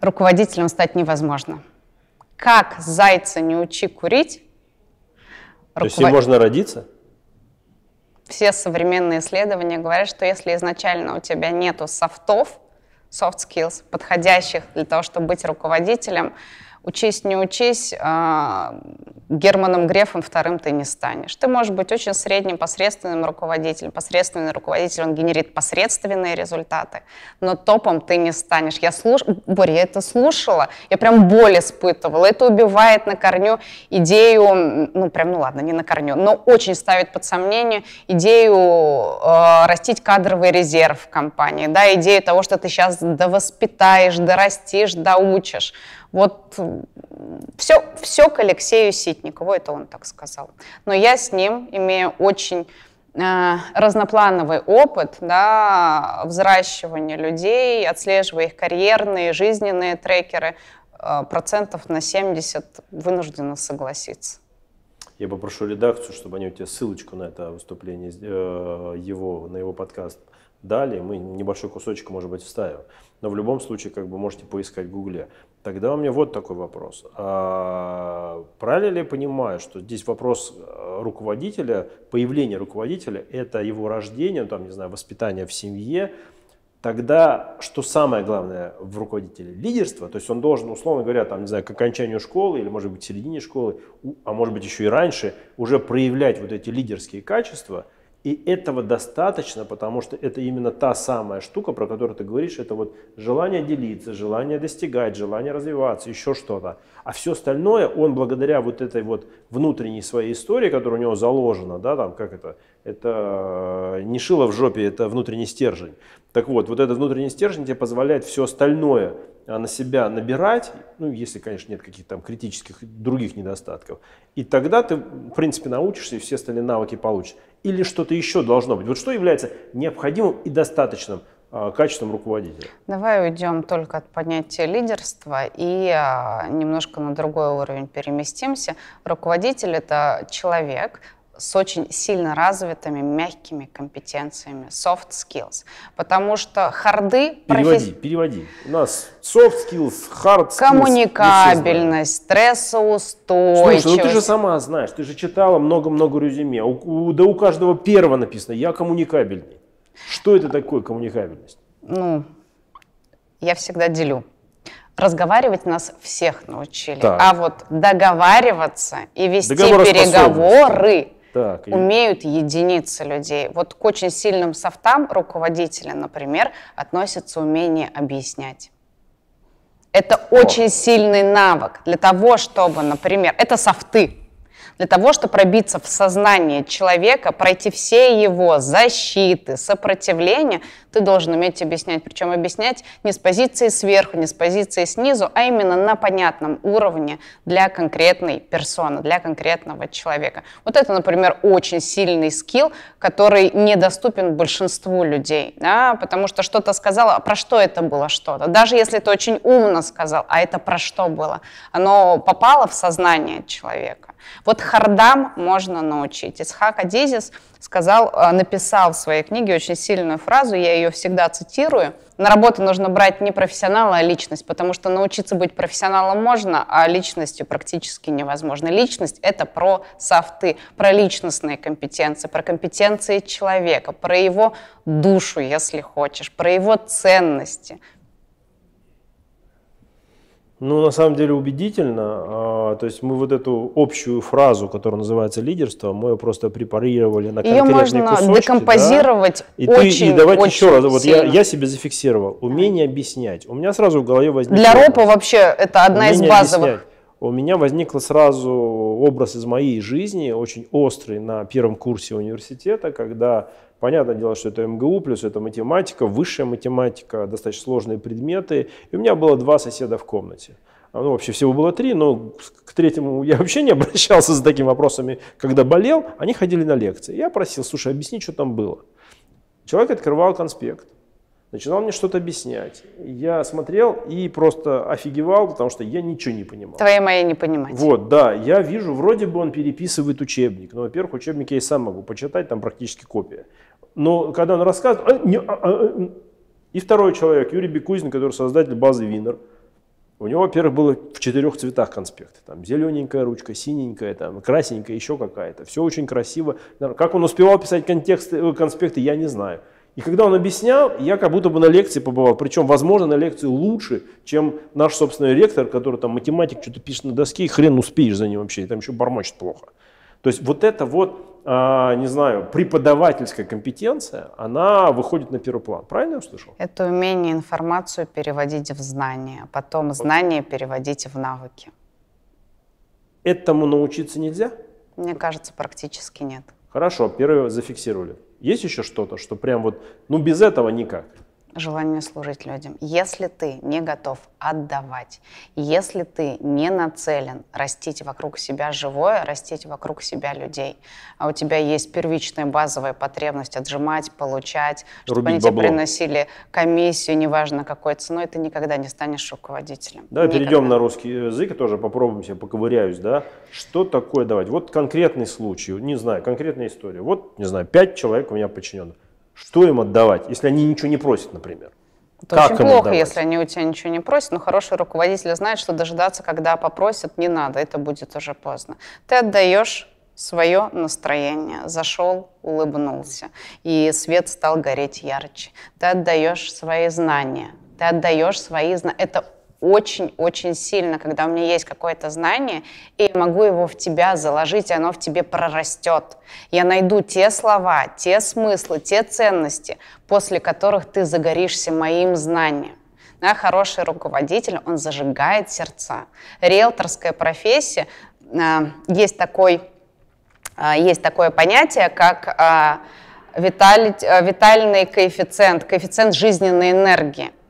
руководителем стать невозможно. Как зайца не учи курить? Руковод... То есть можно родиться? Все современные исследования говорят, что если изначально у тебя нету софтов, soft skills, подходящих для того, чтобы быть руководителем, учись, не учись, а, Германом Грефом вторым ты не станешь. Ты можешь быть очень средним, посредственным руководителем. Посредственный руководитель, он генерит посредственные результаты, но топом ты не станешь. Я слуш... Боря, я это слушала, я прям боль испытывала. Это убивает на корню идею, ну прям, ну ладно, не на корню, но очень ставит под сомнение идею э, растить кадровый резерв в компании, да, идею того, что ты сейчас довоспитаешь, дорастишь, доучишь. Вот все, все к Алексею Ситникову, это он так сказал. Но я с ним имею очень э, разноплановый опыт да, взращивания людей, отслеживая их карьерные, жизненные трекеры, э, процентов на 70 вынуждена согласиться. Я попрошу редакцию, чтобы они у тебя ссылочку на это выступление, э, его, на его подкаст дали, мы небольшой кусочек, может быть, вставим. Но в любом случае, как бы можете поискать в Гугле. Тогда у меня вот такой вопрос. А, правильно ли я понимаю, что здесь вопрос э, руководителя, появление руководителя, это его рождение, ну, там, не знаю, воспитание в семье, Тогда, что самое главное в руководителе? Лидерство. То есть он должен, условно говоря, там, не знаю, к окончанию школы или, может быть, к середине школы, а может быть, еще и раньше, уже проявлять вот эти лидерские качества – и этого достаточно, потому что это именно та самая штука, про которую ты говоришь, это вот желание делиться, желание достигать, желание развиваться, еще что-то. А все остальное он благодаря вот этой вот внутренней своей истории, которая у него заложена, да, там как это, это э, не шило в жопе, это внутренний стержень. Так вот, вот этот внутренний стержень тебе позволяет все остальное а, на себя набирать, ну, если, конечно, нет каких-то там критических других недостатков. И тогда ты, в принципе, научишься и все остальные навыки получишь. Или что-то еще должно быть. Вот что является необходимым и достаточным а, качеством руководителя. Давай уйдем только от понятия лидерства и а, немножко на другой уровень переместимся. Руководитель – это человек, с очень сильно развитыми мягкими компетенциями, soft skills. Потому что харды... Переводи, профи... переводи. У нас soft skills, hard skills. Коммуникабельность, стрессоустойчивость. Слушай, ну ты же сама знаешь, ты же читала много-много резюме. У, у, да у каждого первого написано «я коммуникабельный». Что это такое коммуникабельность? Ну, я всегда делю. Разговаривать нас всех научили, так. а вот договариваться и вести переговоры так, умеют и... единицы людей. Вот к очень сильным софтам руководителя, например, относится умение объяснять. Это О. очень сильный навык для того, чтобы, например, это софты, для того, чтобы пробиться в сознание человека, пройти все его защиты, сопротивления, ты должен уметь объяснять. Причем объяснять не с позиции сверху, не с позиции снизу, а именно на понятном уровне для конкретной персоны, для конкретного человека. Вот это, например, очень сильный скилл, который недоступен большинству людей, да, потому что что-то сказала, про что это было что-то? Даже если ты очень умно сказал, а это про что было? Оно попало в сознание человека. Вот хардам можно научить. Исхак Адизис сказал, э, написал в своей книге очень сильную фразу, я ее всегда цитирую. На работу нужно брать не профессионала, а личность, потому что научиться быть профессионалом можно, а личностью практически невозможно. Личность — это про софты, про личностные компетенции, про компетенции человека, про его душу, если хочешь, про его ценности. Ну, на самом деле убедительно. А, то есть мы вот эту общую фразу, которая называется лидерство, мы ее просто препарировали на конкретные Ее можно кусочки, декомпозировать да? и очень, ты, И давайте очень еще раз. Вот я, я себе зафиксировал. Умение объяснять. У меня сразу в голове возникло... Для РОПа вообще это одна из базовых. Объяснять. У меня возникло сразу образ из моей жизни, очень острый на первом курсе университета, когда Понятное дело, что это МГУ, плюс это математика, высшая математика, достаточно сложные предметы. И у меня было два соседа в комнате. А, ну, вообще всего было три, но к третьему я вообще не обращался с такими вопросами. Когда болел, они ходили на лекции. Я просил, слушай, объясни, что там было. Человек открывал конспект, начинал мне что-то объяснять. Я смотрел и просто офигевал, потому что я ничего не понимал. Твои мои не понимать. Вот, да, я вижу, вроде бы он переписывает учебник. Но, во-первых, учебник я и сам могу почитать, там практически копия но когда он рассказывает... А, не, а, а, э, и второй человек, Юрий Бикузин, который создатель базы Винер, у него, во-первых, было в четырех цветах конспекты: Там зелененькая ручка, синенькая, там, красненькая, еще какая-то. Все очень красиво. Как он успевал писать контексты, э, конспекты, я не знаю. И когда он объяснял, я как будто бы на лекции побывал. Причем, возможно, на лекции лучше, чем наш собственный ректор, который там математик что-то пишет на доске, и хрен успеешь за ним вообще, и там еще бормочет плохо. То есть вот это вот, а, не знаю, преподавательская компетенция, она выходит на первый план. Правильно я услышал? Это умение информацию переводить в знания, а потом вот. знания переводить в навыки. Этому научиться нельзя? Мне кажется, практически нет. Хорошо, первое зафиксировали. Есть еще что-то, что прям вот, ну без этого никак? желание служить людям. Если ты не готов отдавать, если ты не нацелен растить вокруг себя живое, растить вокруг себя людей, а у тебя есть первичная базовая потребность отжимать, получать, чтобы они бабло. тебе приносили комиссию, неважно какой ценой, ты никогда не станешь руководителем. Давай никогда. перейдем на русский язык и тоже попробуем себе поковыряюсь, да? Что такое давать? Вот конкретный случай, не знаю, конкретная история. Вот, не знаю, пять человек у меня подчиненных что им отдавать, если они ничего не просят, например? Это как очень плохо, если они у тебя ничего не просят, но хороший руководитель знает, что дожидаться, когда попросят, не надо, это будет уже поздно. Ты отдаешь свое настроение. Зашел, улыбнулся, и свет стал гореть ярче. Ты отдаешь свои знания, ты отдаешь свои знания. Это очень-очень сильно, когда у меня есть какое-то знание, и я могу его в тебя заложить, и оно в тебе прорастет. Я найду те слова, те смыслы, те ценности, после которых ты загоришься моим знанием. Да, хороший руководитель, он зажигает сердца. Риэлторская профессия, э, есть, такой, э, есть такое понятие, как э, а, виталь, э, витальный коэффициент, коэффициент жизненной энергии –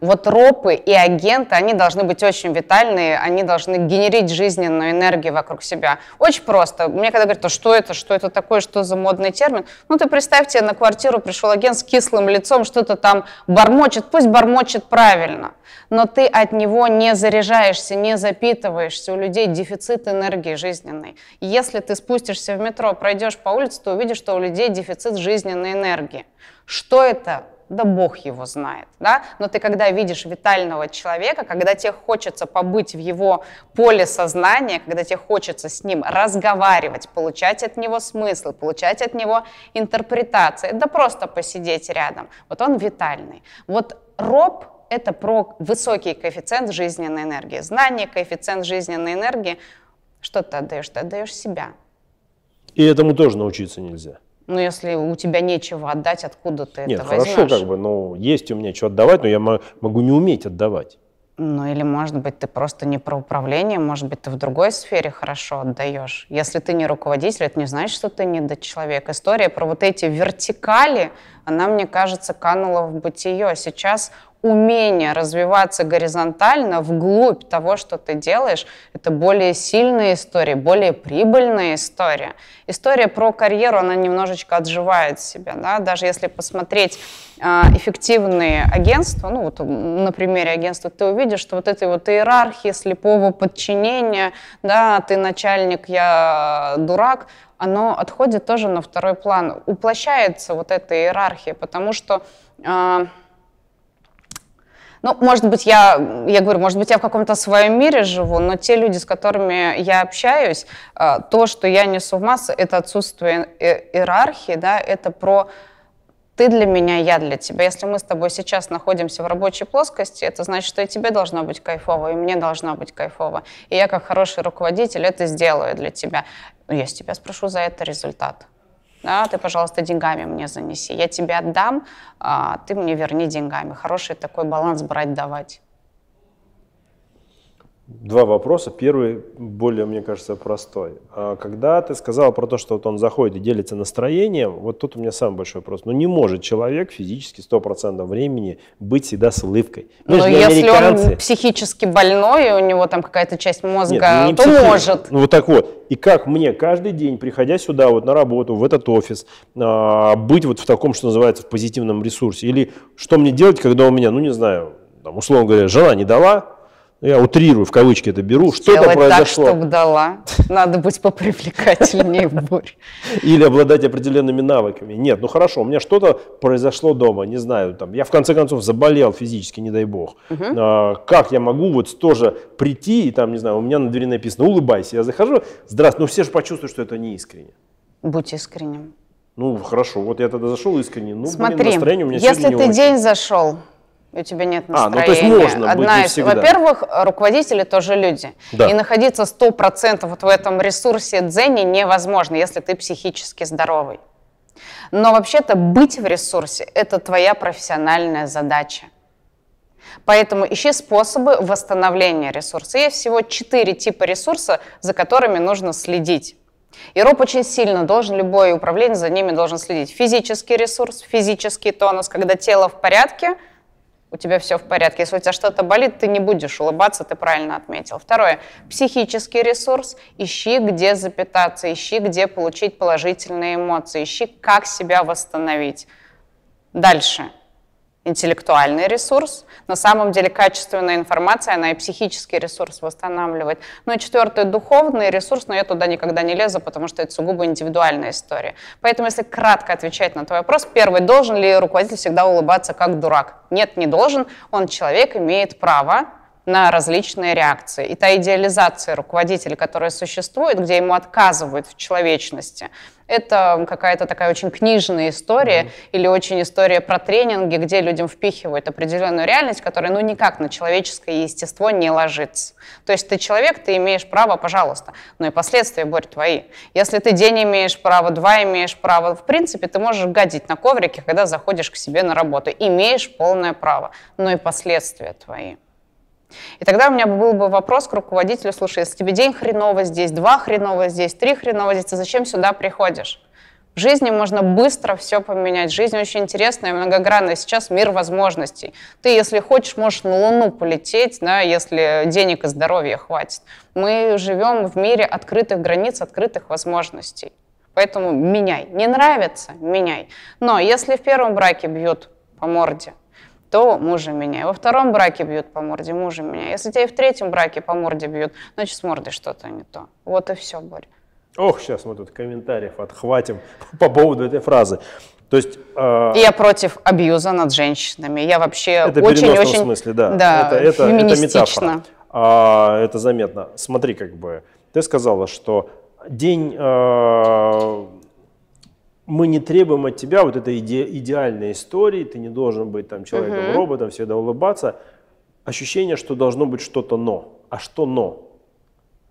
вот ропы и агенты, они должны быть очень витальные, они должны генерить жизненную энергию вокруг себя. Очень просто. Мне когда говорят, «А что это, что это такое, что за модный термин, ну ты представьте, на квартиру пришел агент с кислым лицом, что-то там бормочет, пусть бормочет правильно, но ты от него не заряжаешься, не запитываешься, у людей дефицит энергии жизненной. Если ты спустишься в метро, пройдешь по улице, ты увидишь, что у людей дефицит жизненной энергии. Что это? да бог его знает, да, но ты когда видишь витального человека, когда тебе хочется побыть в его поле сознания, когда тебе хочется с ним разговаривать, получать от него смысл, получать от него интерпретации, да просто посидеть рядом, вот он витальный. Вот роб — это про высокий коэффициент жизненной энергии, знание, коэффициент жизненной энергии, что ты отдаешь? Ты отдаешь себя. И этому тоже научиться нельзя. Ну, если у тебя нечего отдать, откуда ты Нет, это возьмешь? Нет, хорошо как бы, но ну, есть у меня что отдавать, но я могу не уметь отдавать. Ну, или, может быть, ты просто не про управление, может быть, ты в другой сфере хорошо отдаешь. Если ты не руководитель, это не значит, что ты не человек. История про вот эти вертикали, она, мне кажется, канула в бытие. Сейчас умение развиваться горизонтально вглубь того, что ты делаешь, это более сильная история, более прибыльная история. История про карьеру, она немножечко отживает себя. Да? Даже если посмотреть а, эффективные агентства, ну вот на примере агентства ты увидишь, что вот этой вот иерархии слепого подчинения, да, ты начальник, я дурак, оно отходит тоже на второй план. Уплощается вот эта иерархия, потому что э, ну, может быть, я, я говорю, может быть, я в каком-то своем мире живу, но те люди, с которыми я общаюсь, э, то, что я несу в массы, это отсутствие иерархии, да, это про ты для меня, я для тебя. Если мы с тобой сейчас находимся в рабочей плоскости, это значит, что и тебе должно быть кайфово, и мне должно быть кайфово. И я, как хороший руководитель, это сделаю для тебя. Но ну, я с тебя спрошу за это результат да, ты, пожалуйста, деньгами мне занеси, я тебе отдам, а ты мне верни деньгами. Хороший такой баланс брать-давать. Два вопроса. Первый более, мне кажется, простой. А когда ты сказал про то, что вот он заходит и делится настроением, вот тут у меня самый большой вопрос. Ну не может человек физически 100% времени быть всегда с улыбкой. Ну Но ну, если он психически больной, и у него там какая-то часть мозга, Нет, ну, не то психи... может. Ну вот так вот. И как мне каждый день, приходя сюда, вот на работу, в этот офис, а, быть вот в таком, что называется, в позитивном ресурсе? Или что мне делать, когда у меня, ну не знаю, там, условно говоря, жена не дала, я утрирую, в кавычки это беру, что-то произошло. так, чтобы дала. Надо быть попривлекательнее, Борь. Или обладать определенными навыками. Нет, ну хорошо, у меня что-то произошло дома, не знаю, там, я в конце концов заболел физически, не дай бог. А, как я могу вот тоже прийти и там, не знаю, у меня на двери написано «Улыбайся», я захожу, здравствуй, Но ну, все же почувствуют, что это не искренне. Будь искренним. Ну хорошо, вот я тогда зашел искренне, ну Смотри, блин, настроение у меня если ты день зашел, у тебя нет настроения. А, ну, то есть можно Одна быть из, Во-первых, руководители тоже люди. Да. И находиться 100% вот в этом ресурсе дзене невозможно, если ты психически здоровый. Но вообще-то быть в ресурсе – это твоя профессиональная задача. Поэтому ищи способы восстановления ресурса. Есть всего четыре типа ресурса, за которыми нужно следить. И РОП очень сильно должен, любое управление за ними должен следить. Физический ресурс, физический тонус, когда тело в порядке, у тебя все в порядке. Если у тебя что-то болит, ты не будешь улыбаться, ты правильно отметил. Второе, психический ресурс. Ищи, где запитаться, ищи, где получить положительные эмоции, ищи, как себя восстановить. Дальше интеллектуальный ресурс. На самом деле качественная информация, она и психический ресурс восстанавливает. Ну и четвертый — духовный ресурс, но я туда никогда не лезу, потому что это сугубо индивидуальная история. Поэтому, если кратко отвечать на твой вопрос, первый, должен ли руководитель всегда улыбаться как дурак? Нет, не должен. Он человек, имеет право на различные реакции. И та идеализация руководителя, которая существует, где ему отказывают в человечности, это какая-то такая очень книжная история mm-hmm. или очень история про тренинги, где людям впихивают определенную реальность, которая ну никак на человеческое естество не ложится. То есть ты человек, ты имеешь право, пожалуйста, но и последствия, Борь, твои. Если ты день имеешь право, два имеешь право, в принципе, ты можешь гадить на коврике, когда заходишь к себе на работу. Имеешь полное право, но и последствия твои. И тогда у меня был бы вопрос к руководителю, слушай, если тебе день хреново здесь, два хреново здесь, три хреново здесь, ты зачем сюда приходишь? В жизни можно быстро все поменять. Жизнь очень интересная, многогранная. Сейчас мир возможностей. Ты, если хочешь, можешь на Луну полететь, да, если денег и здоровья хватит. Мы живем в мире открытых границ, открытых возможностей. Поэтому меняй. Не нравится – меняй. Но если в первом браке бьют по морде – то мужа меня Во втором браке бьют по морде, мужа меня Если тебя и в третьем браке по морде бьют, значит, с мордой что-то не то. Вот и все, Борь. Ох, сейчас мы тут комментариев отхватим по поводу этой фразы. То есть, э... Я против абьюза над женщинами. Я вообще это очень, очень... смысле, да. да это, это, это метафора. А, это заметно. Смотри, как бы ты сказала, что день э, мы не требуем от тебя вот этой иде, идеальной истории, ты не должен быть там человеком-роботом, всегда улыбаться. Ощущение, что должно быть что-то но. А что но?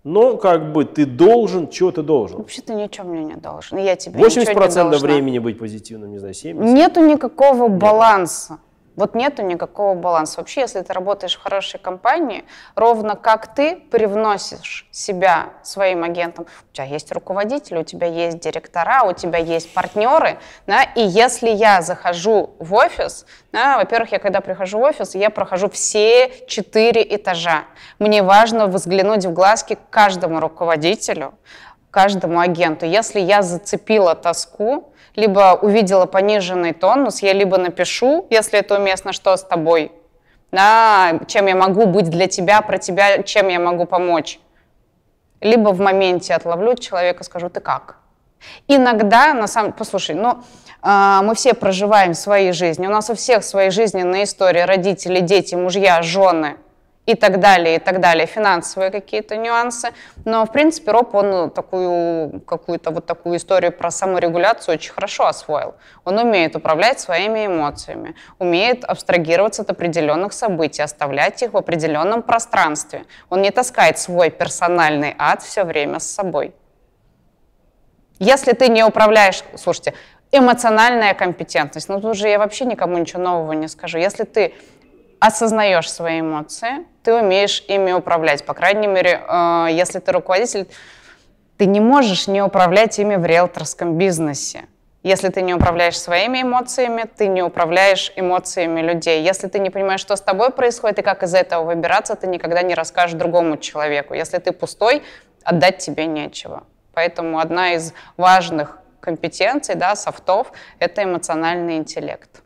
Но как бы ты должен, чего ты должен? Вообще ты ничего мне не должен. Я тебе 80% ничего не времени быть позитивным, не знаю, 70%. Нету никакого баланса. Вот нету никакого баланса. Вообще, если ты работаешь в хорошей компании, ровно как ты привносишь себя своим агентам. у тебя есть руководители, у тебя есть директора, у тебя есть партнеры, да, и если я захожу в офис, да, во-первых, я когда прихожу в офис, я прохожу все четыре этажа. Мне важно взглянуть в глазки каждому руководителю, каждому агенту. Если я зацепила тоску, либо увидела пониженный тонус, я либо напишу, если это уместно, что с тобой, да, чем я могу быть для тебя, про тебя, чем я могу помочь. Либо в моменте отловлю человека, скажу, ты как? Иногда, на самом послушай, ну, э, мы все проживаем свои жизни, у нас у всех свои жизненные истории, родители, дети, мужья, жены – и так далее, и так далее, финансовые какие-то нюансы. Но, в принципе, Роб, он э, такую, какую-то вот такую историю про саморегуляцию очень хорошо освоил. Он умеет управлять своими эмоциями, умеет абстрагироваться от определенных событий, оставлять их в определенном пространстве. Он не таскает свой персональный ад все время с собой. Если ты не управляешь, слушайте, эмоциональная компетентность, ну тут же я вообще никому ничего нового не скажу. Если ты осознаешь свои эмоции, ты умеешь ими управлять. По крайней мере, э, если ты руководитель, ты не можешь не управлять ими в риэлторском бизнесе. Если ты не управляешь своими эмоциями, ты не управляешь эмоциями людей. Если ты не понимаешь, что с тобой происходит и как из этого выбираться, ты никогда не расскажешь другому человеку. Если ты пустой, отдать тебе нечего. Поэтому одна из важных компетенций, да, софтов – это эмоциональный интеллект.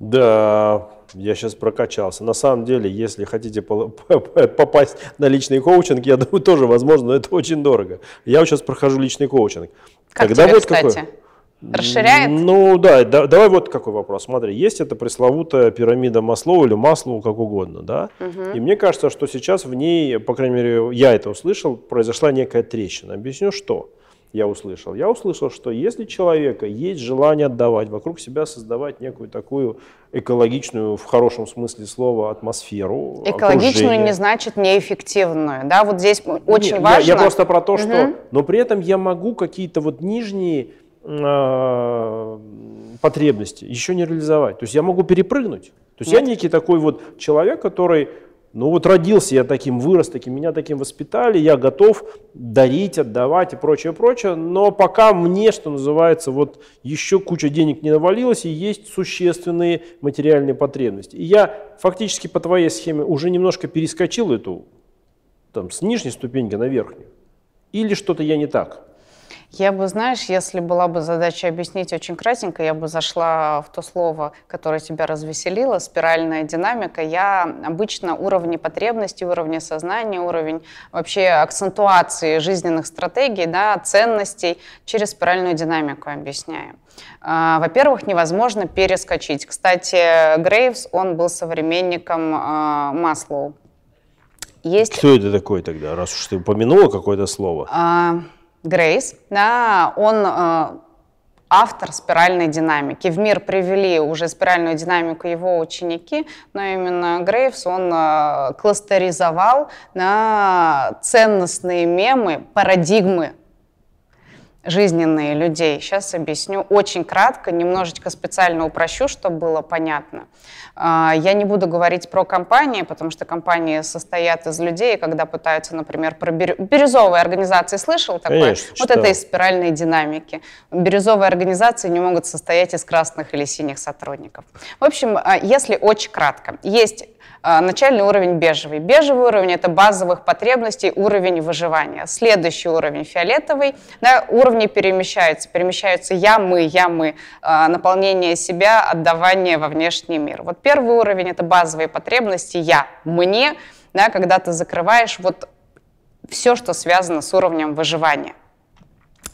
Да, я сейчас прокачался. На самом деле, если хотите попасть на личный коучинг, я думаю, тоже возможно, но это очень дорого. Я вот сейчас прохожу личный коучинг. Как Когда тебе, вот кстати? Какой? Расширяет? Ну да, да, давай вот какой вопрос. Смотри, есть эта пресловутая пирамида Маслоу или Маслоу, как угодно, да? Угу. И мне кажется, что сейчас в ней, по крайней мере, я это услышал, произошла некая трещина. Объясню, что я услышал? Я услышал, что если человека есть желание отдавать, вокруг себя создавать некую такую экологичную, в хорошем смысле слова, атмосферу. Экологичную окружение. не значит неэффективную, да? Вот здесь очень Нет, важно. Я, я просто про то, угу. что, но при этом я могу какие-то вот нижние э, потребности еще не реализовать. То есть я могу перепрыгнуть. То есть Нет. я некий такой вот человек, который ну вот родился я таким, вырос таким, меня таким воспитали, я готов дарить, отдавать и прочее, прочее. Но пока мне, что называется, вот еще куча денег не навалилось и есть существенные материальные потребности. И я фактически по твоей схеме уже немножко перескочил эту там, с нижней ступеньки на верхнюю. Или что-то я не так? Я бы, знаешь, если была бы задача объяснить очень кратенько, я бы зашла в то слово, которое тебя развеселило, спиральная динамика. Я обычно уровни потребностей, уровни сознания, уровень вообще акцентуации жизненных стратегий, да, ценностей через спиральную динамику объясняю. А, во-первых, невозможно перескочить. Кстати, Грейвс, он был современником а, Маслоу. Есть... Что это такое тогда, раз уж ты упомянула какое-то слово? А... Грейс, да, он э, автор спиральной динамики. В мир привели уже спиральную динамику его ученики, но именно Грейвс, он э, кластеризовал на ценностные мемы, парадигмы жизненные людей. Сейчас объясню очень кратко, немножечко специально упрощу, чтобы было понятно. А, я не буду говорить про компании, потому что компании состоят из людей, когда пытаются, например, про бирюзовые организации, слышал такое? Конечно, вот это из спиральной динамики. Бирюзовые организации не могут состоять из красных или синих сотрудников. В общем, а, если очень кратко, есть а, начальный уровень бежевый. Бежевый уровень – это базовых потребностей, уровень выживания. Следующий уровень – фиолетовый. На уровне перемещаются. Перемещаются я, мы, я, мы. А, наполнение себя, отдавание во внешний мир. Вот первый уровень – это базовые потребности «я», «мне», да, когда ты закрываешь вот все, что связано с уровнем выживания.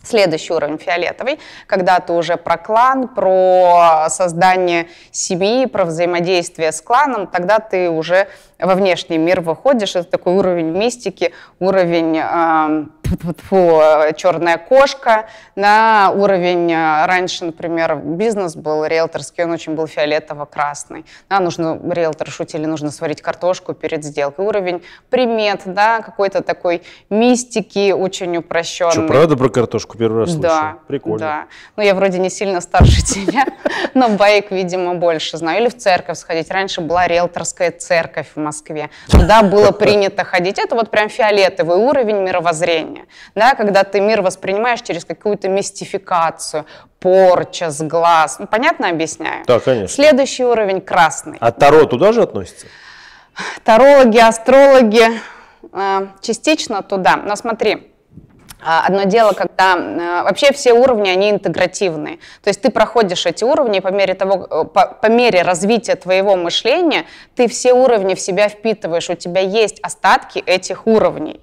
Следующий уровень фиолетовый, когда ты уже про клан, про создание семьи, про взаимодействие с кланом, тогда ты уже во внешний мир выходишь. Это такой уровень мистики, уровень... Э, фу, черная кошка, на уровень, э, раньше, например, бизнес был риэлторский, он очень был фиолетово-красный. Да, нужно, риэлторы шутили, нужно сварить картошку перед сделкой. Уровень примет, да, какой-то такой мистики очень упрощенный. Что, правда про картошку первый раз слышу? Прикольно. Да. Ну, я вроде не сильно старше тебя, но байк, видимо, больше знаю. Или в церковь сходить. Раньше была риэлторская церковь в Москве. Туда было принято ходить. Это вот прям фиолетовый уровень мировоззрения уровне, да, когда ты мир воспринимаешь через какую-то мистификацию, порча сглаз, Ну, понятно объясняю? Да, конечно. Следующий уровень красный. А Таро туда же относится? Тарологи, астрологи э, частично туда. Но смотри, а, Одно дело, когда э, вообще все уровни, они интегративные. То есть ты проходишь эти уровни, и по мере, того, э, по, по мере развития твоего мышления, ты все уровни в себя впитываешь, у тебя есть остатки этих уровней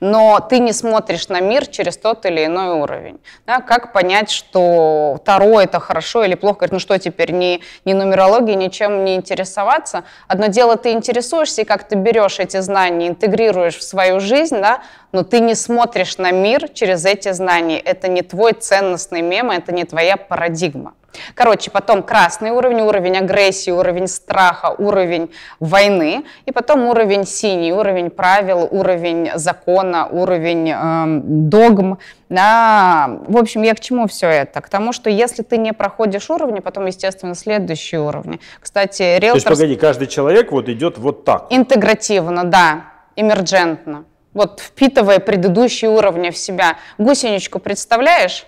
но ты не смотришь на мир через тот или иной уровень. Да, как понять, что Таро это хорошо или плохо? Говорит, ну что теперь, ни, ни нумерологии ничем не интересоваться? Одно дело, ты интересуешься, и как ты берешь эти знания, интегрируешь в свою жизнь, да, но ты не смотришь на мир через эти знания. Это не твой ценностный мем, это не твоя парадигма. Короче, потом красный уровень, уровень агрессии, уровень страха, уровень войны, и потом уровень синий, уровень правил, уровень закона, уровень э, догм. Да. В общем, я к чему все это? К тому, что если ты не проходишь уровни, потом, естественно, следующие уровни. Кстати, риэлтор... То есть, погоди, каждый человек вот идет вот так? Интегративно, да, эмерджентно вот впитывая предыдущие уровни в себя. Гусеничку представляешь?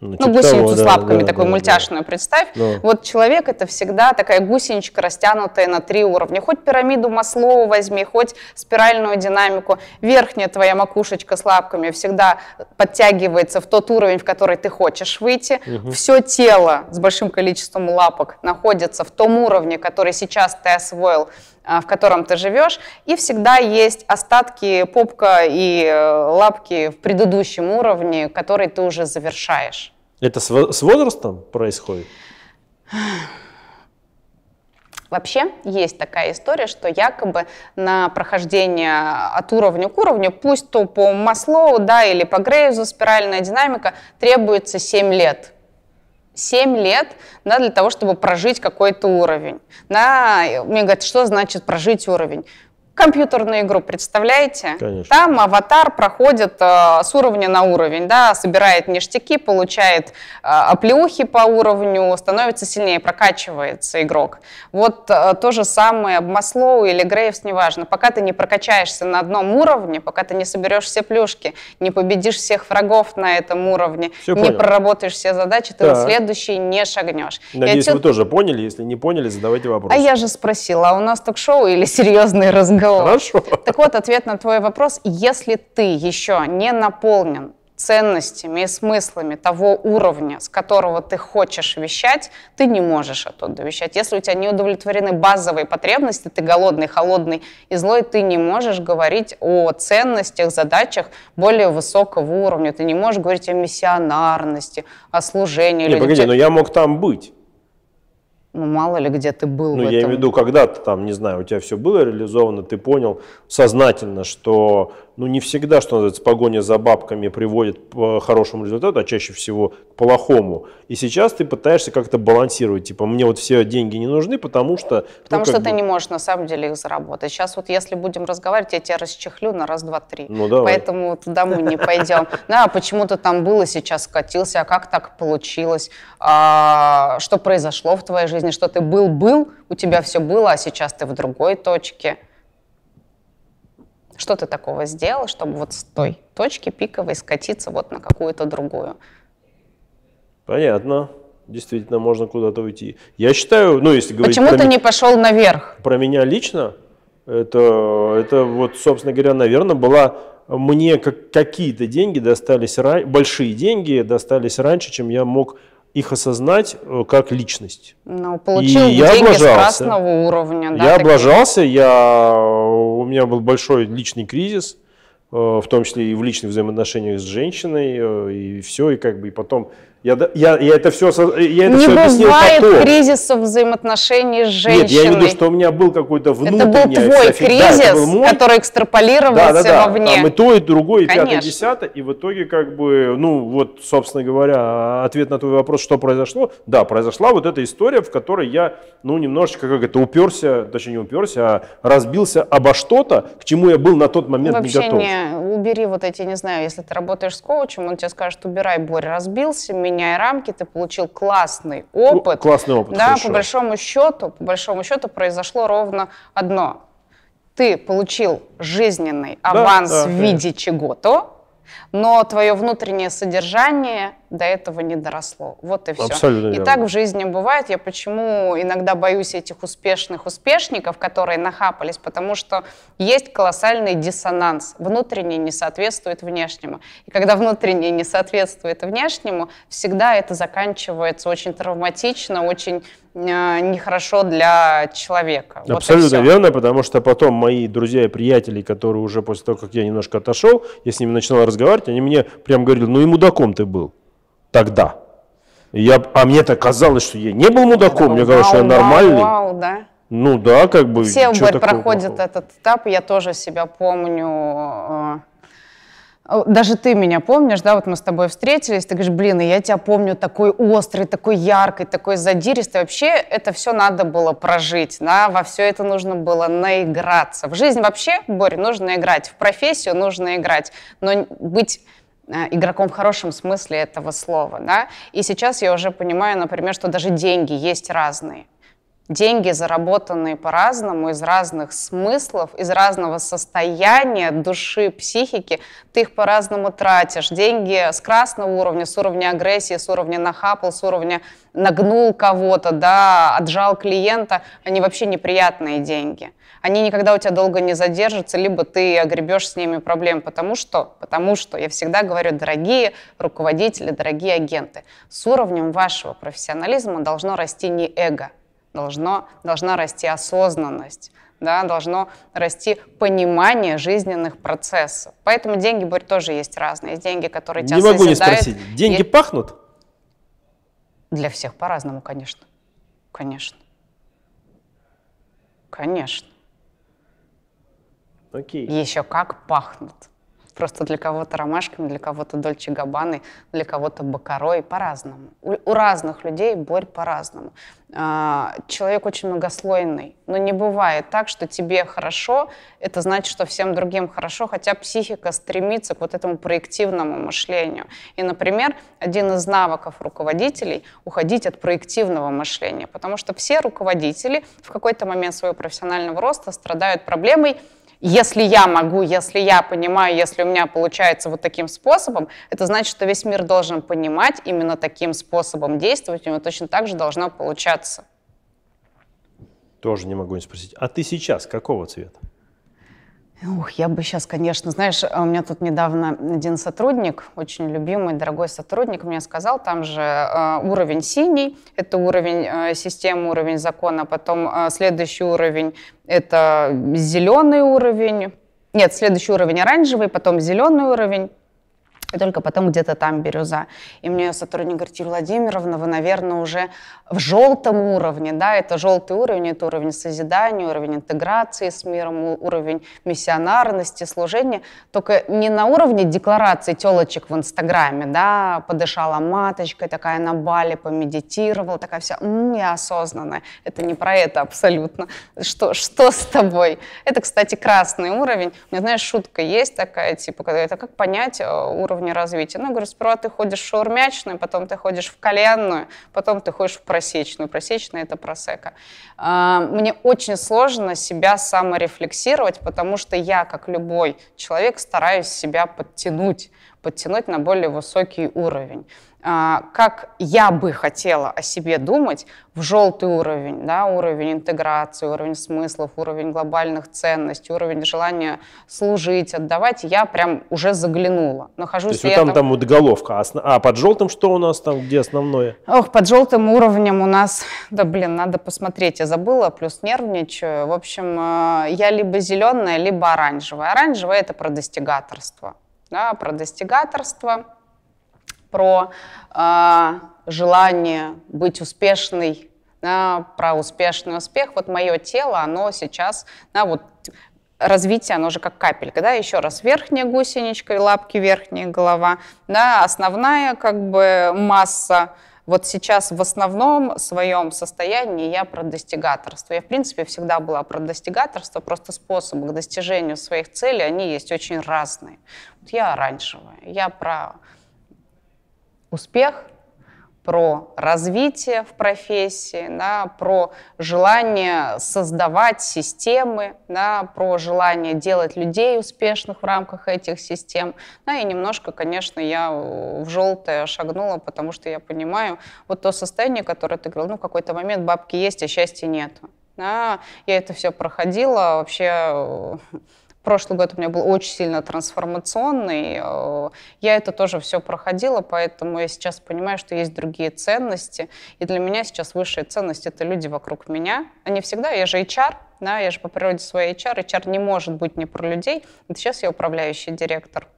Ну, ну типа гусеницу того, с лапками, да, такую да, мультяшную да. представь. Да. Ну. Вот человек это всегда такая гусеничка, растянутая на три уровня. Хоть пирамиду Маслоу возьми, хоть спиральную динамику. Верхняя твоя макушечка с лапками всегда подтягивается в тот уровень, в который ты хочешь выйти. Угу. Все тело с большим количеством лапок находится в том уровне, который сейчас ты освоил. А, в котором ты живешь, и всегда есть остатки попка и э, лапки в предыдущем уровне, который ты уже завершаешь. Это с, возрастом происходит? Вообще есть такая история, что якобы на прохождение от уровня к уровню, пусть то по Маслоу, да, или по Грейзу спиральная динамика, требуется 7 лет. 7 лет да, для того, чтобы прожить какой-то уровень. Да, мне говорят, что значит прожить уровень? компьютерную игру, представляете? Конечно. Там аватар проходит э, с уровня на уровень, да, собирает ништяки, получает э, оплеухи по уровню, становится сильнее, прокачивается игрок. Вот э, то же самое Маслоу или Грейвс, неважно. Пока ты не прокачаешься на одном уровне, пока ты не соберешь все плюшки, не победишь всех врагов на этом уровне, все не понял. проработаешь все задачи, ты да. на следующий не шагнешь. Надеюсь, отсюда... вы тоже поняли. Если не поняли, задавайте вопросы. А я же спросила, а у нас ток-шоу или серьезный разговор? Хорошо. Так вот, ответ на твой вопрос. Если ты еще не наполнен ценностями и смыслами того уровня, с которого ты хочешь вещать, ты не можешь оттуда вещать. Если у тебя не удовлетворены базовые потребности, ты голодный, холодный и злой, ты не можешь говорить о ценностях, задачах более высокого уровня. Ты не можешь говорить о миссионарности, о служении. Не, людям. погоди, но я мог там быть ну, мало ли, где ты был. Ну, я имею в виду, когда-то там, не знаю, у тебя все было реализовано, ты понял сознательно, что ну не всегда, что называется, погоня за бабками приводит к хорошему результату, а чаще всего к плохому. И сейчас ты пытаешься как-то балансировать, типа, мне вот все деньги не нужны, потому что... Ну, потому ну, что бы... ты не можешь на самом деле их заработать. Сейчас вот если будем разговаривать, я тебя расчехлю на раз, два, три. Ну давай. Поэтому туда мы не пойдем. Да, почему-то там было сейчас, скатился, а как так получилось, а, что произошло в твоей жизни, что ты был-был, у тебя все было, а сейчас ты в другой точке. Что ты такого сделал, чтобы вот с той точки пиковой скатиться вот на какую-то другую? Понятно. Действительно, можно куда-то уйти. Я считаю, ну, если говорить... Почему ты ми... не пошел наверх? Про меня лично, это, это вот, собственно говоря, наверное, была мне как, какие-то деньги достались, большие деньги достались раньше, чем я мог их осознать э, как личность. Ну, получил и я облажался. красного уровня. Да, я такие? облажался, я, у меня был большой личный кризис, э, в том числе и в личных взаимоотношениях с женщиной, э, и все, и как бы, и потом я, я, я это все, я это не все объяснил бывает потом. кризисов взаимоотношений с женщиной. Нет, я имею в виду, что у меня был какой-то внутренний... Это был твой аффект. кризис, да, был мой. который экстраполировался да, да, да. вовне. Там и то, и другое, и пятое, и десятое. И в итоге, как бы, ну, вот, собственно говоря, ответ на твой вопрос, что произошло. Да, произошла вот эта история, в которой я, ну, немножечко, как это, уперся, точнее, не уперся, а разбился обо что-то, к чему я был на тот момент Вообще не готов. Вообще не, убери вот эти, не знаю, если ты работаешь с коучем, он тебе скажет, убирай, Борь, разбился, меня меняя рамки, ты получил классный опыт. классный опыт. Да, хорошо. по большому счету, по большому счету произошло ровно одно. Ты получил жизненный аванс да, да, в виде чего-то, но твое внутреннее содержание до этого не доросло. Вот и все. Абсолютно и верно. так в жизни бывает. Я почему иногда боюсь этих успешных успешников, которые нахапались, потому что есть колоссальный диссонанс. Внутреннее не соответствует внешнему. И когда внутреннее не соответствует внешнему, всегда это заканчивается очень травматично, очень э, нехорошо для человека. Абсолютно вот верно, потому что потом мои друзья и приятели, которые уже после того, как я немножко отошел, я с ними начинал разговаривать, они мне прям говорили, ну и мудаком ты был тогда. Я, а мне-то казалось, что я не был мудаком, мне казалось, что я нормальный. Вау, да. Ну да, как бы. Все такое проходят плохого? этот этап, я тоже себя помню. Э, даже ты меня помнишь, да, вот мы с тобой встретились, ты говоришь, блин, я тебя помню такой острый, такой яркий, такой задиристой. Вообще это все надо было прожить, да, во все это нужно было наиграться. В жизнь вообще, Боря, нужно играть, в профессию нужно играть, но быть Э, игроком в хорошем смысле этого слова, да. И сейчас я уже понимаю, например, что даже деньги есть разные. Деньги заработанные по-разному, из разных смыслов, из разного состояния души, психики, ты их по-разному тратишь. Деньги с красного уровня, с уровня агрессии, с уровня нахапал, с уровня нагнул кого-то, да, отжал клиента, они вообще неприятные деньги они никогда у тебя долго не задержатся, либо ты огребешь с ними проблем, потому что, потому что, я всегда говорю, дорогие руководители, дорогие агенты, с уровнем вашего профессионализма должно расти не эго, должно, должна расти осознанность, да, должно расти понимание жизненных процессов. Поэтому деньги, Борь, тоже есть разные. Есть деньги, которые тебя Не могу созидают, не спросить. Деньги и... пахнут? Для всех по-разному, конечно. Конечно. Конечно. Окей. Еще как пахнут. Просто для кого-то ромашками, для кого-то Дольче Габаны, для кого-то Бакарой, по-разному. У, у разных людей борь по-разному. А, человек очень многослойный, но не бывает так, что тебе хорошо, это значит, что всем другим хорошо, хотя психика стремится к вот этому проективному мышлению. И, например, один из навыков руководителей — уходить от проективного мышления, потому что все руководители в какой-то момент своего профессионального роста страдают проблемой — если я могу, если я понимаю, если у меня получается вот таким способом, это значит, что весь мир должен понимать именно таким способом действовать, у него точно так же должно получаться. Тоже не могу не спросить. А ты сейчас какого цвета? Ух, я бы сейчас, конечно, знаешь, а у меня тут недавно один сотрудник, очень любимый, дорогой сотрудник, мне сказал, там же э, уровень синий, это уровень э, системы, уровень закона, потом э, следующий уровень это зеленый уровень, нет, следующий уровень оранжевый, потом зеленый уровень, и только потом где-то там бирюза. И мне сотрудник говорит, Юлия Владимировна, вы, наверное, уже в желтом уровне, да, это желтый уровень, это уровень созидания, уровень интеграции с миром, уровень миссионарности, служения, только не на уровне декларации телочек в Инстаграме, да, подышала маточкой, такая на бале помедитировала, такая вся, м я осознанная. Это не про это абсолютно. Что, что с тобой? Это, кстати, красный уровень. У меня, знаешь, шутка есть такая, типа, когда это как понять э, уровень уровне развития. Ну, я говорю, сперва ты ходишь в шаурмячную, потом ты ходишь в коленную, потом ты ходишь в просечную. Просечная – это просека. А, мне очень сложно себя саморефлексировать, потому что я, как любой человек, стараюсь себя подтянуть подтянуть на более высокий уровень. А, как я бы хотела о себе думать в желтый уровень, да, уровень интеграции, уровень смыслов, уровень глобальных ценностей, уровень желания служить, отдавать, я прям уже заглянула. Нахожусь То есть вот там, там вот головка, а, под желтым что у нас там, где основное? Ох, под желтым уровнем у нас, да блин, надо посмотреть, я забыла, плюс нервничаю. В общем, э, я либо зеленая, либо оранжевая. Оранжевая — это про достигаторство, да, про достигаторство — про э, желание быть успешной, да, про успешный успех. Вот мое тело, оно сейчас, да, вот развитие, оно же как капелька, да, еще раз, верхняя гусеничка и лапки, верхняя голова, да, основная как бы масса, вот сейчас в основном своем состоянии я про достигаторство. Я, в принципе, всегда была про достигаторство, просто способы к достижению своих целей, они есть очень разные. Вот я оранжевая, я про успех, про развитие в профессии, да, про желание создавать системы, да, про желание делать людей успешных в рамках этих систем. Да, ну и немножко, конечно, я в желтое шагнула, потому что я понимаю вот то состояние, которое ты говорил, ну, какой-то момент бабки есть, а счастья нет. Да, я это все проходила, вообще прошлый год у меня был очень сильно трансформационный. Э, я это тоже все проходила, поэтому я сейчас понимаю, что есть другие ценности. И для меня сейчас высшая ценность — это люди вокруг меня. Они всегда, я же HR, да, я же по природе своей HR. HR не может быть не про людей. сейчас я управляющий директор —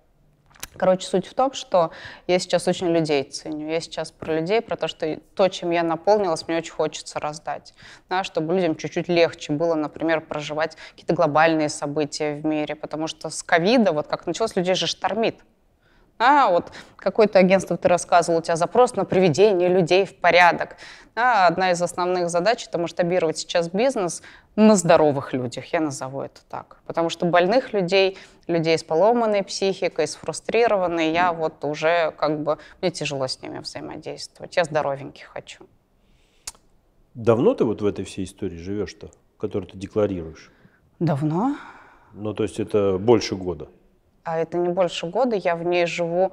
Короче, суть в том, что я сейчас очень людей ценю. Я сейчас про людей, про то, что то, чем я наполнилась, мне очень хочется раздать. Да, чтобы людям чуть-чуть легче было, например, проживать какие-то глобальные события в мире. Потому что с ковида, вот как началось, людей же штормит. А вот какое-то агентство ты рассказывал, у тебя запрос на приведение людей в порядок. А одна из основных задач — это масштабировать сейчас бизнес на здоровых людях, я назову это так. Потому что больных людей, людей с поломанной психикой, с фрустрированной, я вот уже как бы... Мне тяжело с ними взаимодействовать. Я здоровеньких хочу. Давно ты вот в этой всей истории живешь-то, которую ты декларируешь? Давно. Ну, то есть это больше года? а это не больше года, я в ней живу.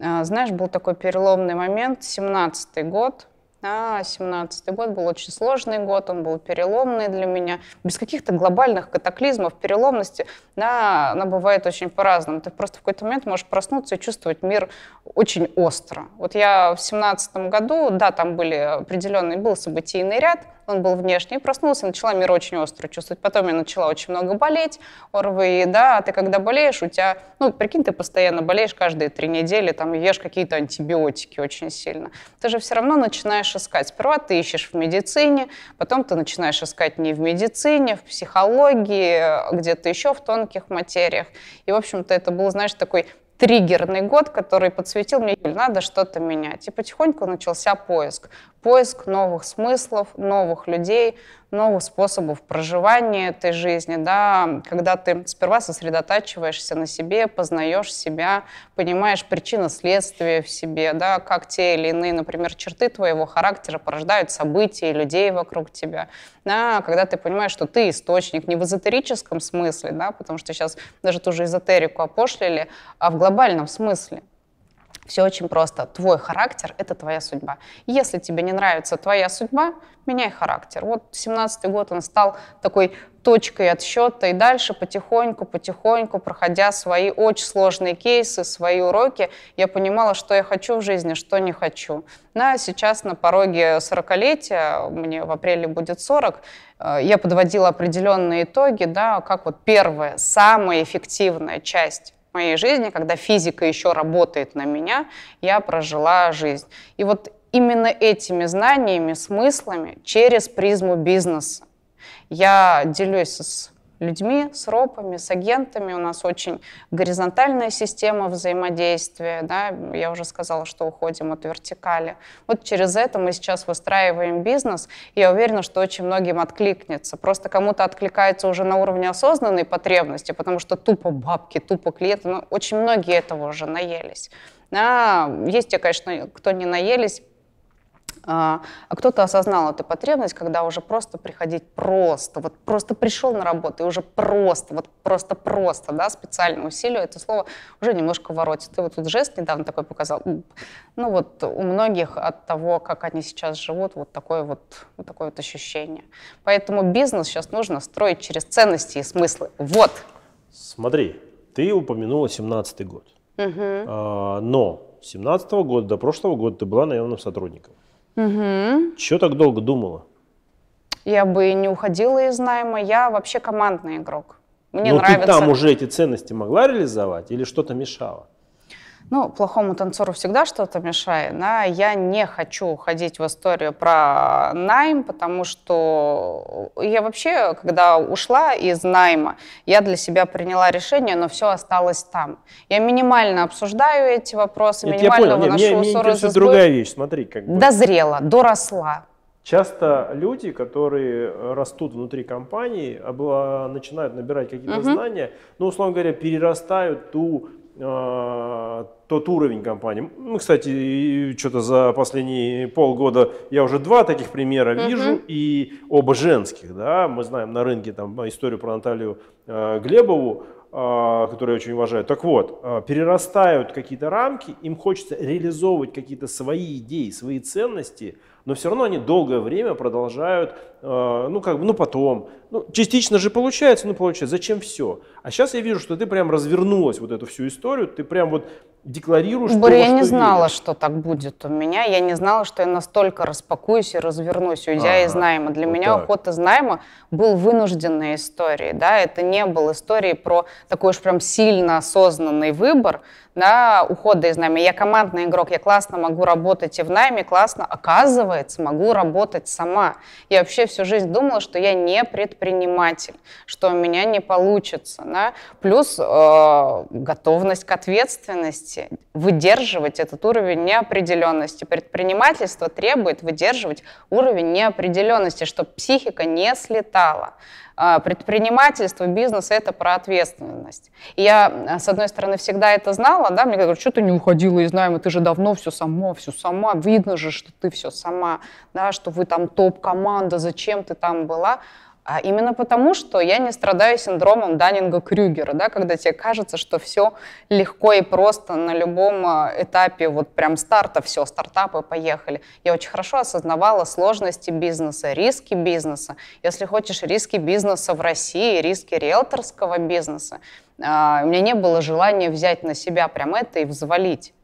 А, знаешь, был такой переломный момент, 17-й год, а, 17-й год был очень сложный год, он был переломный для меня. Без каких-то глобальных катаклизмов, переломности, да, она бывает очень по-разному. Ты просто в какой-то момент можешь проснуться и чувствовать мир очень остро. Вот я в 17 году, да, там были определенные, был событийный ряд, он был внешний, проснулся, начала мир очень остро чувствовать. Потом я начала очень много болеть, ОРВИ, да, а ты когда болеешь, у тебя, ну, прикинь, ты постоянно болеешь каждые три недели, там, ешь какие-то антибиотики очень сильно. Ты же все равно начинаешь искать. Сперва ты ищешь в медицине, потом ты начинаешь искать не в медицине, в психологии, где-то еще в тонких материях. И, в общем-то, это был, знаешь, такой триггерный год, который подсветил мне, надо что-то менять. И потихоньку начался поиск поиск новых смыслов, новых людей, новых способов проживания этой жизни, да, когда ты сперва сосредотачиваешься на себе, познаешь себя, понимаешь причину следствия в себе, да, как те или иные, например, черты твоего характера порождают события и людей вокруг тебя, да, когда ты понимаешь, что ты источник не в эзотерическом смысле, да, потому что сейчас даже ту же эзотерику опошлили, а в глобальном смысле, все очень просто. Твой характер — это твоя судьба. Если тебе не нравится твоя судьба, меняй характер. Вот 17-й год он стал такой точкой отсчета, и дальше потихоньку, потихоньку, проходя свои очень сложные кейсы, свои уроки, я понимала, что я хочу в жизни, что не хочу. На, сейчас на пороге 40-летия, мне в апреле будет 40, э, я подводила определенные итоги, да, как вот первая, самая эффективная часть моей жизни, когда физика еще работает на меня, я прожила жизнь. И вот именно этими знаниями, смыслами через призму бизнеса я делюсь с людьми, с ропами, с агентами. У нас очень горизонтальная система взаимодействия. Да? Я уже сказала, что уходим от вертикали. Вот через это мы сейчас выстраиваем бизнес. И я уверена, что очень многим откликнется. Просто кому-то откликается уже на уровне осознанной потребности, потому что тупо бабки, тупо клиенты. Ну, очень многие этого уже наелись. А, есть те, конечно, кто не наелись, а, а, кто-то осознал эту потребность, когда уже просто приходить просто, вот просто пришел на работу и уже просто, вот просто-просто, да, специальное усилие. это слово уже немножко воротит. Ты вот тут жест недавно такой показал. Ну вот у многих от того, как они сейчас живут, вот такое вот, вот такое вот ощущение. Поэтому бизнес сейчас нужно строить через ценности и смыслы. Вот. Смотри, ты упомянула 17-й год. Угу. А, но 17 -го года до прошлого года ты была наемным сотрудником. Угу. Чего так долго думала? Я бы не уходила из найма. Я вообще командный игрок. Мне Но ну, нравится. ты там уже эти ценности могла реализовать или что-то мешало? ну, плохому танцору всегда что-то мешает, да, я не хочу ходить в историю про найм, потому что э, я вообще, когда ушла из найма, я для себя приняла решение, но все осталось там. Я минимально обсуждаю эти вопросы, Нет, минимально я понял. выношу Нет, мне, ссоры мне ссоры другая вещь, смотри, как бы. Дозрела, доросла. Часто люди, которые э, растут внутри компании, начинают набирать какие-то угу. знания, ну, условно говоря, перерастают ту а, тот уровень компании. Ну, кстати, что-то за последние полгода я уже два таких примера uh-huh. вижу, и оба женских, да, мы знаем на рынке там историю про Наталью э, Глебову, э, которую я очень уважаю. Так вот, э, перерастают какие-то рамки, им хочется реализовывать какие-то свои идеи, свои ценности, но все равно они долгое время продолжают, э, ну, как бы, ну, потом, ну, частично же получается, ну получается, зачем все? А сейчас я вижу, что ты прям развернулась вот эту всю историю, ты прям вот декларируешь. Боря, я не знала, веришь. что так будет у меня, я не знала, что я настолько распакуюсь и развернусь, уйдя ага, из найма. Для вот меня так. уход из найма был вынужденной историей, да, это не был историей про такой уж прям сильно осознанный выбор, да, ухода из найма. Я командный игрок, я классно могу работать и в найме, классно, оказывается, могу работать сама. Я вообще всю жизнь думала, что я не предприниматель предприниматель, что у меня не получится. Да? Плюс э, готовность к ответственности, выдерживать этот уровень неопределенности. Предпринимательство требует выдерживать уровень неопределенности, чтобы психика не слетала. Э, предпринимательство, бизнес – это про ответственность. И я, э, с одной стороны, всегда это знала, да, мне говорят, что ты не уходила из найма, ты же давно все сама, все сама, видно же, что ты все сама, да, что вы там топ-команда, зачем ты там была. А именно потому, что я не страдаю синдромом Даннинга-Крюгера, да, когда тебе кажется, что все легко и просто на любом а, этапе вот прям старта, все, стартапы, поехали. Я очень хорошо осознавала сложности бизнеса, риски бизнеса. Если хочешь риски бизнеса в России, риски риэлторского бизнеса, а, у меня не было желания взять на себя прям это и взвалить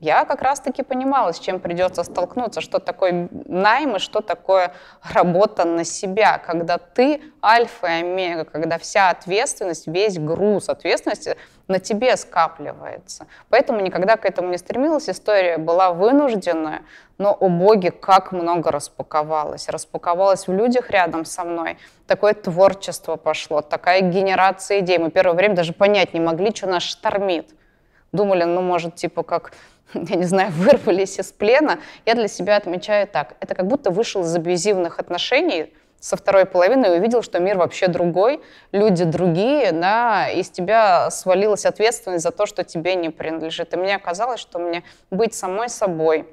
я как раз-таки понимала, с чем придется столкнуться, что такое найм и что такое работа на себя, когда ты альфа и омега, когда вся ответственность, весь груз ответственности на тебе скапливается. Поэтому никогда к этому не стремилась, история была вынужденная, но, о боги, как много распаковалось. Распаковалось в людях рядом со мной. Такое творчество пошло, такая генерация идей. Мы первое время даже понять не могли, что нас штормит думали, ну, может, типа как, я не знаю, вырвались из плена, я для себя отмечаю так. Это как будто вышел из абьюзивных отношений, со второй половиной и увидел, что мир вообще другой, люди другие, да, из тебя свалилась ответственность за то, что тебе не принадлежит. И мне казалось, что мне быть самой собой,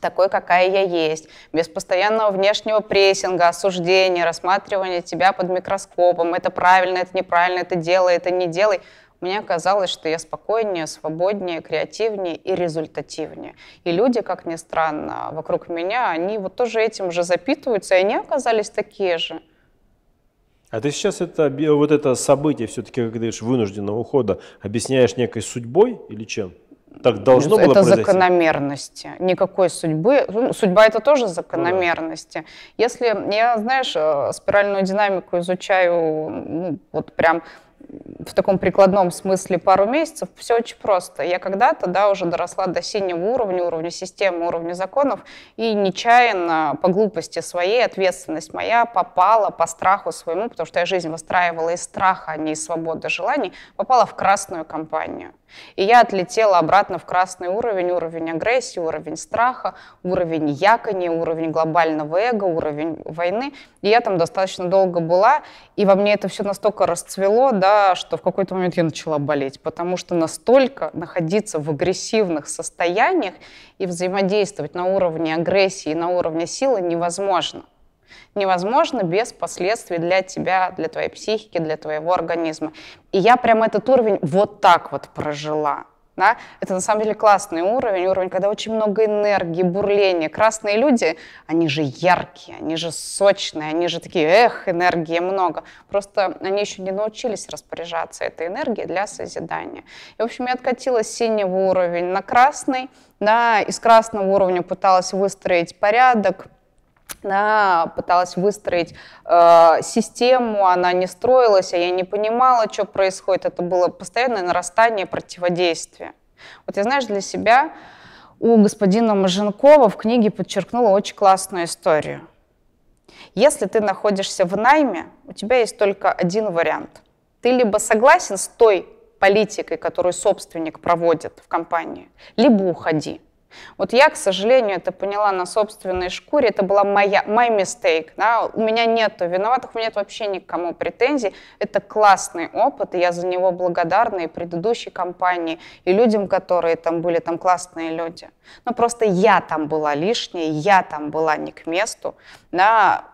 такой, какая я есть, без постоянного внешнего прессинга, осуждения, рассматривания тебя под микроскопом, это правильно, это неправильно, это делай, это не делай, мне казалось, что я спокойнее, свободнее, креативнее и результативнее. И люди, как ни странно, вокруг меня, они вот тоже этим же запитываются, и они оказались такие же. А ты сейчас это, вот это событие все-таки, как говоришь, вынужденного ухода, объясняешь некой судьбой или чем? Так должно это было Это закономерности. Никакой судьбы. Ну, судьба это тоже закономерности. Ну, да. Если я, знаешь, э, спиральную динамику изучаю, ну, вот прям в таком прикладном смысле пару месяцев, все очень просто. Я когда-то, да, уже доросла до синего уровня, уровня системы, уровня законов, и нечаянно по глупости своей ответственность моя попала по страху своему, потому что я жизнь выстраивала из страха, а не из свободы желаний, попала в красную компанию. И я отлетела обратно в красный уровень, уровень агрессии, уровень страха, уровень якони, уровень глобального эго, уровень войны. И я там достаточно долго была, и во мне это все настолько расцвело, да, что в какой-то момент я начала болеть, потому что настолько находиться в агрессивных состояниях и взаимодействовать на уровне агрессии и на уровне силы невозможно невозможно без последствий для тебя, для твоей психики, для твоего организма. И я прям этот уровень вот так вот прожила. Да? Это на самом деле классный уровень, уровень, когда очень много энергии, бурления. Красные люди, они же яркие, они же сочные, они же такие, эх, энергии много. Просто они еще не научились распоряжаться этой энергией для созидания. И, в общем, я откатилась с синего уровень на красный, да, из красного уровня пыталась выстроить порядок, она пыталась выстроить э, систему, она не строилась, а я не понимала, что происходит. Это было постоянное нарастание противодействия. Вот я, знаешь, для себя у господина Маженкова в книге подчеркнула очень классную историю. Если ты находишься в найме, у тебя есть только один вариант. Ты либо согласен с той политикой, которую собственник проводит в компании, либо уходи. Вот я, к сожалению, это поняла на собственной шкуре, это была моя, my mistake, да, у меня нету виноватых, у меня нет вообще никому претензий, это классный опыт, и я за него благодарна и предыдущей компании, и людям, которые там были, там классные люди. Но просто я там была лишняя, я там была не к месту, да,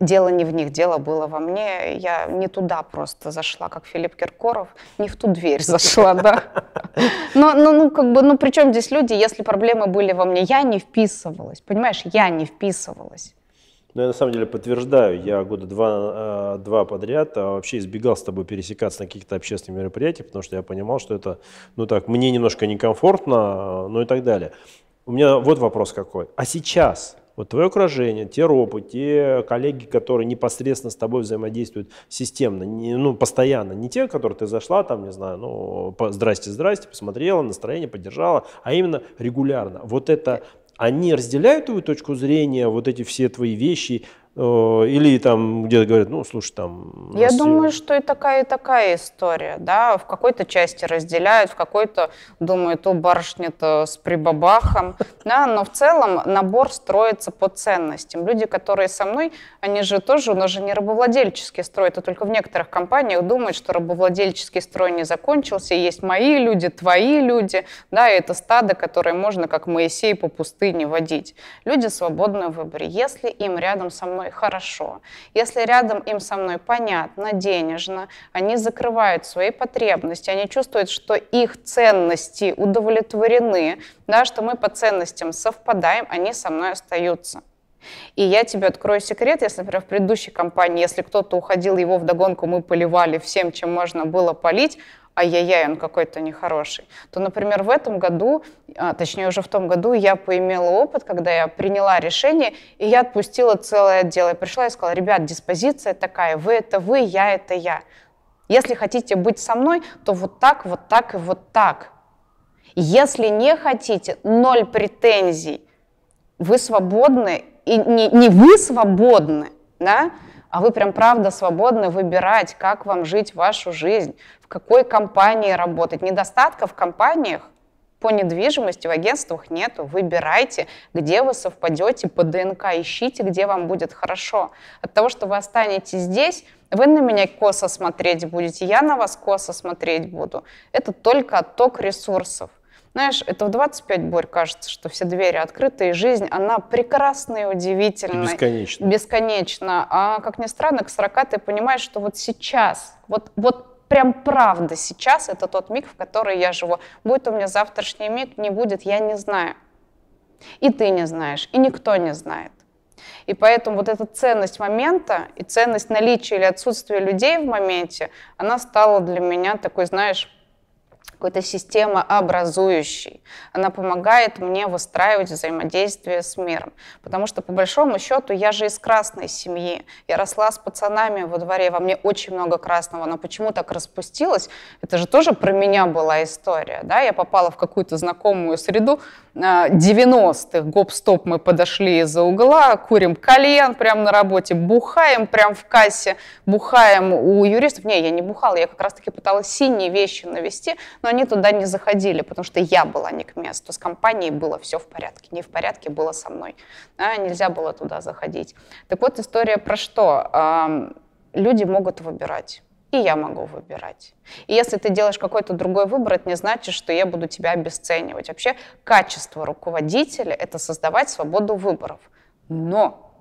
дело не в них, дело было во мне. Я не туда просто зашла, как Филипп Киркоров, не в ту дверь зашла, да. Но, ну, ну, как бы, ну, при чем здесь люди, если проблемы были во мне? Я не вписывалась, понимаешь, я не вписывалась. Ну, я на самом деле подтверждаю, я года два, э, два подряд а вообще избегал с тобой пересекаться на каких-то общественных мероприятиях, потому что я понимал, что это, ну так, мне немножко некомфортно, э, ну и так далее. У меня вот вопрос какой. А сейчас, вот твое окружение, те ропы, те коллеги, которые непосредственно с тобой взаимодействуют системно, не, ну, постоянно, не те, которые ты зашла, там, не знаю, ну, здрасте, здрасте, посмотрела, настроение поддержала, а именно регулярно. Вот это они разделяют твою точку зрения, вот эти все твои вещи, Э, или там где-то говорят, ну, слушай, там... Я нас... думаю, что и такая, и такая история, да, в какой-то части разделяют, в какой-то думаю то барышня-то с прибабахом, да, но в целом набор строится по ценностям. Люди, которые со мной, они же тоже, у нас же не рабовладельческий строй, это только в некоторых компаниях думают, что рабовладельческий строй не закончился, есть мои люди, твои люди, да, и это стадо, которое можно, как Моисей, по пустыне водить. Люди свободны в выборе. Если им рядом со мной мной хорошо, если рядом им со мной понятно, денежно, они закрывают свои потребности, они чувствуют, что их ценности удовлетворены, да, что мы по ценностям совпадаем, они со мной остаются. И я тебе открою секрет, если, например, в предыдущей компании, если кто-то уходил, его в догонку, мы поливали всем, чем можно было полить, ай-яй-яй, он какой-то нехороший, то, например, в этом году, а, точнее уже в том году, я поимела опыт, когда я приняла решение, и я отпустила целое отдел. Я пришла и сказала, ребят, диспозиция такая, вы это вы, я это я. Если хотите быть со мной, то вот так, вот так и вот так. Если не хотите, ноль претензий. Вы свободны, и не, не вы свободны, да, а вы прям правда свободны выбирать, как вам жить вашу жизнь, в какой компании работать. Недостатков в компаниях по недвижимости в агентствах нету. Выбирайте, где вы совпадете по ДНК, ищите, где вам будет хорошо. От того, что вы останетесь здесь, вы на меня косо смотреть будете, я на вас косо смотреть буду. Это только отток ресурсов. Знаешь, это в 25 борь кажется, что все двери открыты, и жизнь, она прекрасна и удивительна. И бесконечна. Бесконечно. А как ни странно, к 40 ты понимаешь, что вот сейчас, вот, вот прям правда сейчас это тот миг, в который я живу. Будет у меня завтрашний миг, не будет, я не знаю. И ты не знаешь, и никто не знает. И поэтому вот эта ценность момента и ценность наличия или отсутствия людей в моменте, она стала для меня такой, знаешь, какой-то системообразующей. Она помогает мне выстраивать взаимодействие с миром. Потому что, по большому счету, я же из красной семьи. Я росла с пацанами во дворе, во мне очень много красного. Но почему так распустилось? Это же тоже про меня была история. Да? Я попала в какую-то знакомую среду 90-х. Э, Гоп-стоп, мы подошли из-за угла, курим кальян прямо на работе, бухаем прямо в кассе, бухаем у юристов. Не, я не бухала, я как раз-таки пыталась синие вещи навести, но они туда не заходили, потому что я была не к месту. С компанией было все в порядке, не в порядке было со мной. Да, нельзя было туда заходить. Так вот, история про что? Люди могут выбирать и я могу выбирать. И если ты делаешь какой-то другой выбор, это не значит, что я буду тебя обесценивать. Вообще качество руководителя — это создавать свободу выборов. Но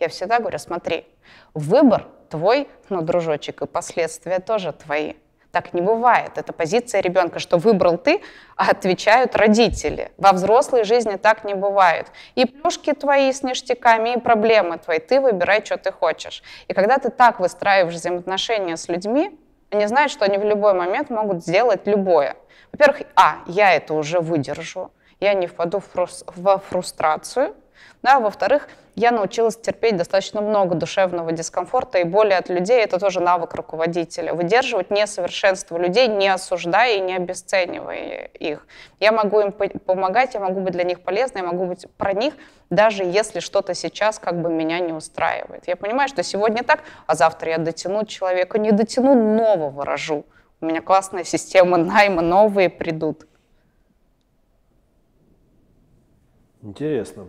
я всегда говорю, смотри, выбор твой, но, дружочек, и последствия тоже твои. Так не бывает. Это позиция ребенка, что выбрал ты, а отвечают родители. Во взрослой жизни так не бывает. И плюшки твои с ништяками, и проблемы твои. Ты выбирай, что ты хочешь. И когда ты так выстраиваешь взаимоотношения с людьми, они знают, что они в любой момент могут сделать любое. Во-первых, а, я это уже выдержу, я не впаду в фрустрацию, да, во-вторых, я научилась терпеть достаточно много душевного дискомфорта и более от людей. Это тоже навык руководителя. Выдерживать несовершенство людей, не осуждая и не обесценивая их. Я могу им помогать, я могу быть для них полезной, я могу быть про них, даже если что-то сейчас как бы меня не устраивает. Я понимаю, что сегодня так, а завтра я дотяну человека, не дотяну, нового рожу. У меня классная система найма, новые придут. Интересно.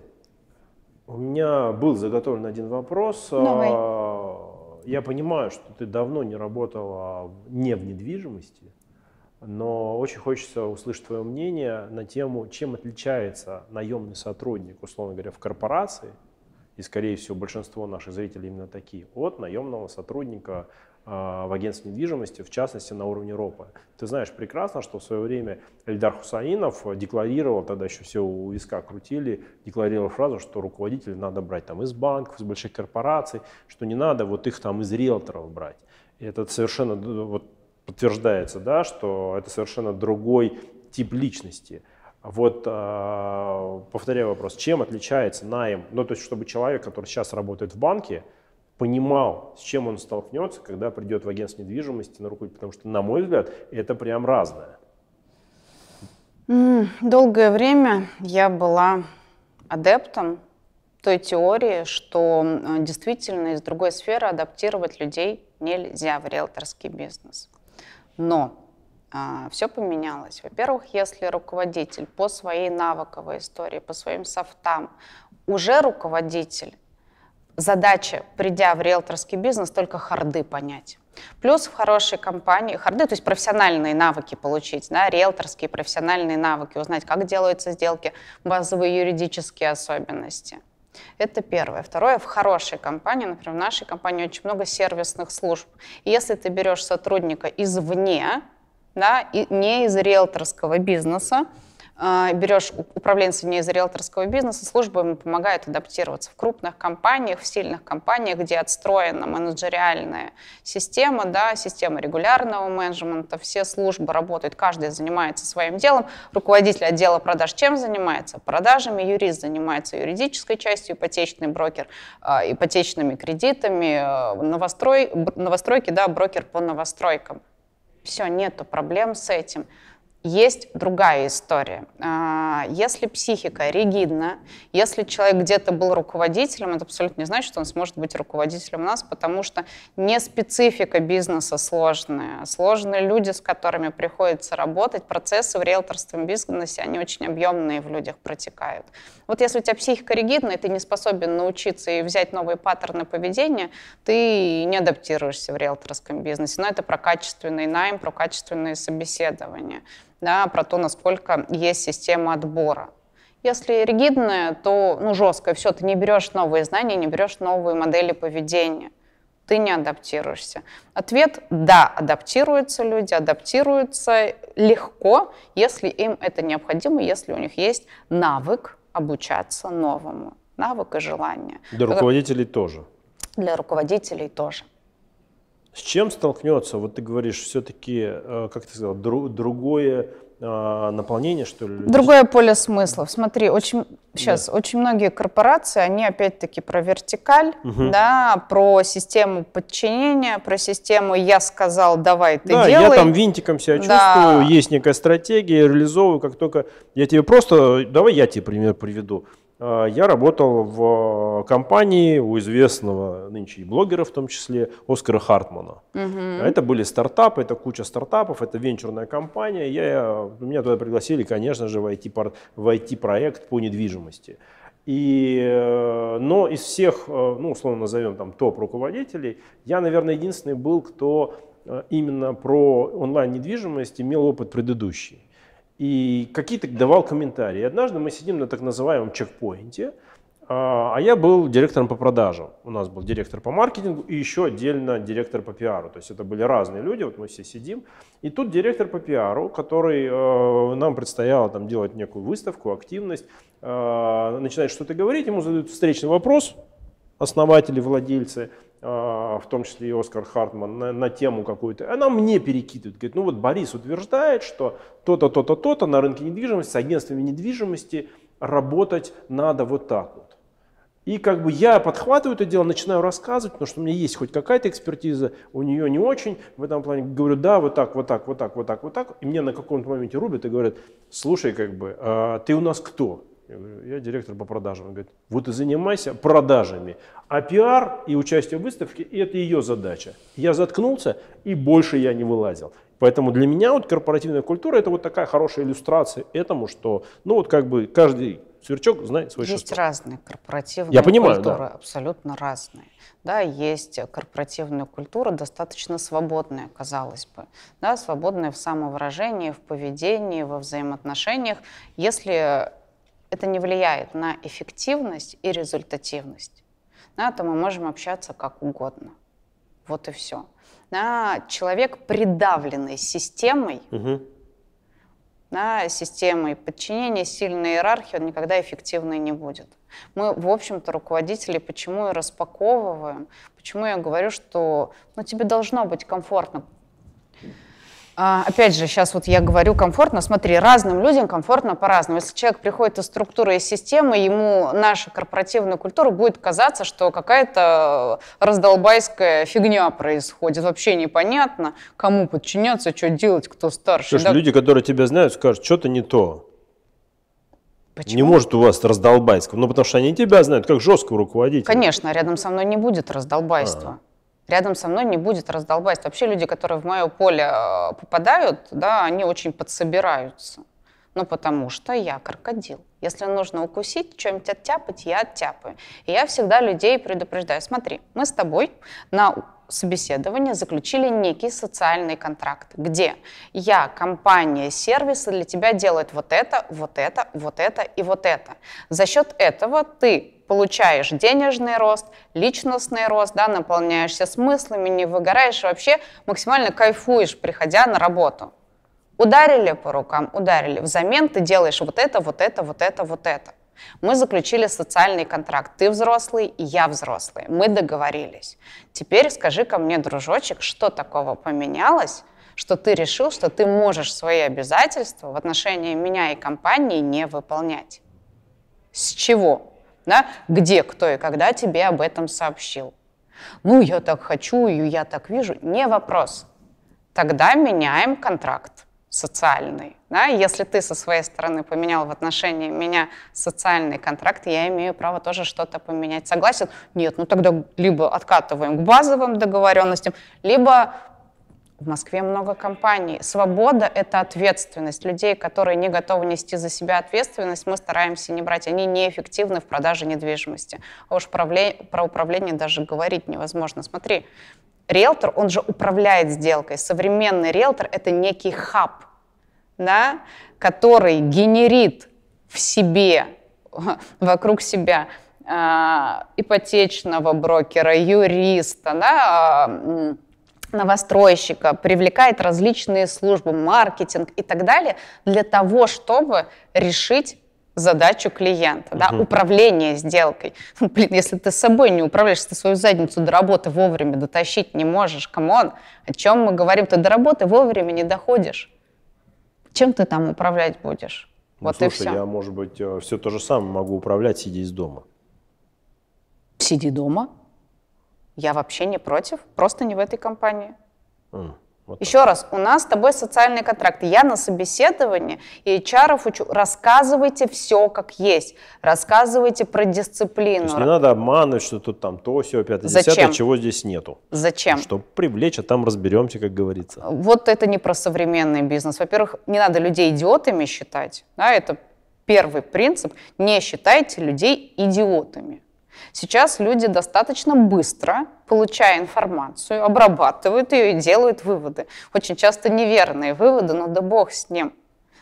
У меня был заготовлен один вопрос. Новый. А, я понимаю, что ты давно не работала не в недвижимости, но очень хочется услышать твое мнение на тему, чем отличается наемный сотрудник, условно говоря, в корпорации, и, скорее всего, большинство наших зрителей именно такие, от наемного сотрудника а, в агентстве недвижимости, в частности на уровне РОПа. Ты знаешь прекрасно, что в свое время Эльдар Хусаинов декларировал, тогда еще все у виска крутили, декларировал фразу, что руководителей надо брать там из банков, из больших корпораций, что не надо вот их там из риэлторов брать. И это совершенно вот, подтверждается, да, что это совершенно другой тип личности. Вот, а, повторяю вопрос, чем отличается найм, ну то есть чтобы человек, который сейчас работает в банке, понимал, с чем он столкнется, когда придет в агентство недвижимости на руку, потому что, на мой взгляд, это прям разное. Долгое время я была адептом той теории, что э, действительно из другой сферы адаптировать людей нельзя в риэлторский бизнес. Но а, все поменялось. Во-первых, если руководитель по своей навыковой истории, по своим софтам уже руководитель, задача, придя в риэлторский бизнес, только харды понять. Плюс в хорошей компании, харды, то есть профессиональные навыки получить, да, риэлторские профессиональные навыки, узнать, как делаются сделки, базовые юридические особенности. Это первое. Второе, в хорошей компании, например, в нашей компании очень много сервисных служб. И если ты берешь сотрудника извне, да, и не из риэлторского бизнеса, а, берешь управленца не из риэлторского бизнеса, служба ему помогает адаптироваться в крупных компаниях, в сильных компаниях, где отстроена менеджериальная система, да, система регулярного менеджмента, все службы работают, каждый занимается своим делом. Руководитель отдела продаж чем занимается? Продажами, юрист занимается юридической частью, ипотечный брокер а, ипотечными кредитами, э, новострой, новостройки, да, брокер по новостройкам. Все, нету проблем с этим есть другая история. А, если психика ригидна, если человек где-то был руководителем, это абсолютно не значит, что он сможет быть руководителем у нас, потому что не специфика бизнеса сложная. Сложные люди, с которыми приходится работать, процессы в риэлторском бизнесе, они очень объемные в людях протекают. Вот если у тебя психика ригидная, ты не способен научиться и взять новые паттерны поведения, ты не адаптируешься в риэлторском бизнесе. Но это про качественный найм, про качественные собеседования да, про то, насколько есть система отбора. Если ригидная, то ну, жесткая, все, ты не берешь новые знания, не берешь новые модели поведения. Ты не адаптируешься. Ответ – да, адаптируются люди, адаптируются легко, если им это необходимо, если у них есть навык обучаться новому, навык и желание. Для руководителей тоже. Для руководителей тоже. С чем столкнется, вот ты говоришь, все-таки, э, как ты сказал, дру, другое э, наполнение, что ли? Другое поле смыслов. Смотри, очень сейчас да. очень многие корпорации, они опять-таки про вертикаль, угу. да, про систему подчинения, про систему «я сказал, давай, ты да, делай». я там винтиком себя да. чувствую, есть некая стратегия, реализовываю, как только я тебе просто, давай я тебе пример приведу. Э, я работал в э, компании у известного нынче и блогера в том числе Оскара Хартмана. Угу. Это были стартапы, это куча стартапов, это венчурная компания. Я, э, меня туда пригласили, конечно же, в IT-проект по недвижимости. И, но из всех, ну, условно назовем там топ-руководителей, я, наверное, единственный был, кто именно про онлайн-недвижимость имел опыт предыдущий и какие-то давал комментарии. однажды мы сидим на так называемом чекпоинте, а, а я был директором по продажам. У нас был директор по маркетингу и еще отдельно директор по пиару. То есть это были разные люди, вот мы все сидим. И тут директор по пиару, который э, нам предстояло там делать некую выставку, активность, э, начинает что-то говорить, ему задают встречный вопрос основатели, владельцы, а, в том числе и Оскар Хартман, на, на тему какую-то. Она мне перекидывает, говорит, ну вот Борис утверждает, что то-то, то-то, то-то на рынке недвижимости, с агентствами недвижимости работать надо вот так вот. И как бы я подхватываю это дело, начинаю рассказывать, потому что у меня есть хоть какая-то экспертиза, у нее не очень. В этом плане говорю, да, вот так, вот так, вот так, вот так, вот так. И мне на каком-то моменте рубят и говорят, слушай, как бы, а ты у нас кто? Я говорю, я директор по продажам. Он говорит, вот и занимайся продажами. А пиар и участие в выставке – это ее задача. Я заткнулся, и больше я не вылазил. Поэтому для меня вот корпоративная культура – это вот такая хорошая иллюстрация этому, что, ну вот как бы каждый сверчок знает свой Есть шесток. разные корпоративные Я понимаю, культуры, да. абсолютно разные. Да, есть корпоративная культура, достаточно свободная, казалось бы. Да, свободная в самовыражении, в поведении, во взаимоотношениях, если это не влияет на эффективность и результативность. На это мы можем общаться как угодно. Вот и все. На человек, придавленный системой, угу. да, системой подчинения, сильной иерархии, он никогда эффективный не будет. Мы, в общем-то, руководители, почему и распаковываем, почему я говорю, что ну, тебе должно быть комфортно а, опять же, сейчас вот я говорю комфортно. Смотри, разным людям комфортно по-разному. Если человек приходит из структуры и системы, ему наша корпоративная культура будет казаться, что какая-то раздолбайская фигня происходит. Вообще непонятно, кому подчиняться, что делать, кто старше. Слушай, да? люди, которые тебя знают, скажут, что-то не то. Почему? Не может у вас раздолбайского. Ну, потому что они тебя знают как жесткого руководителя. Конечно, рядом со мной не будет раздолбайства. А-а-а рядом со мной не будет раздолбать. Вообще люди, которые в мое поле э, попадают, да, они очень подсобираются. Ну, потому что я крокодил. Если нужно укусить, чем нибудь оттяпать, я оттяпаю. И я всегда людей предупреждаю. Смотри, мы с тобой на собеседовании заключили некий социальный контракт, где я, компания, сервисы для тебя делают вот это, вот это, вот это и вот это. За счет этого ты получаешь денежный рост, личностный рост, да, наполняешься смыслами, не выгораешь, вообще максимально кайфуешь, приходя на работу. Ударили по рукам, ударили. Взамен ты делаешь вот это, вот это, вот это, вот это. Мы заключили социальный контракт. Ты взрослый, и я взрослый. Мы договорились. Теперь скажи ко мне, дружочек, что такого поменялось, что ты решил, что ты можешь свои обязательства в отношении меня и компании не выполнять. С чего? да, где, кто и когда тебе об этом сообщил. Ну, я так хочу, и я так вижу. Не вопрос. Тогда меняем контракт социальный. Да? Если ты со своей стороны поменял в отношении меня социальный контракт, я имею право тоже что-то поменять. Согласен? Нет, ну тогда либо откатываем к базовым договоренностям, либо в Москве много компаний. Свобода — это ответственность. Людей, которые не готовы нести за себя ответственность, мы стараемся не брать. Они неэффективны в продаже недвижимости. А уж про управление даже говорить невозможно. Смотри, риэлтор, он же управляет сделкой. Современный риэлтор — это некий хаб, да, который генерит в себе, вокруг себя а, ипотечного брокера, юриста, да, а, новостройщика, привлекает различные службы, маркетинг и так далее, для того, чтобы решить задачу клиента, угу. да, управление сделкой. Ну, блин, если ты собой не управляешь, ты свою задницу до работы вовремя дотащить не можешь, камон, о чем мы говорим? Ты до работы вовремя не доходишь. Чем ты там управлять будешь? Ну, вот слушай, и все. я, может быть, э, все то же самое могу управлять, сидя из дома. Сиди дома? Я вообще не против, просто не в этой компании. Mm. Вот Еще так. раз, у нас с тобой социальный контракт. Я на собеседовании и HR учу. Рассказывайте все как есть. Рассказывайте про дисциплину. То есть не надо обманывать, что тут там то, все, пятое, Зачем? десятое, чего здесь нету. Зачем? Чтобы привлечь, а там разберемся, как говорится. Вот это не про современный бизнес. Во-первых, не надо людей идиотами считать. Да, это первый принцип. Не считайте людей идиотами. Сейчас люди достаточно быстро, получая информацию, обрабатывают ее и делают выводы. Очень часто неверные выводы, но да бог с ним.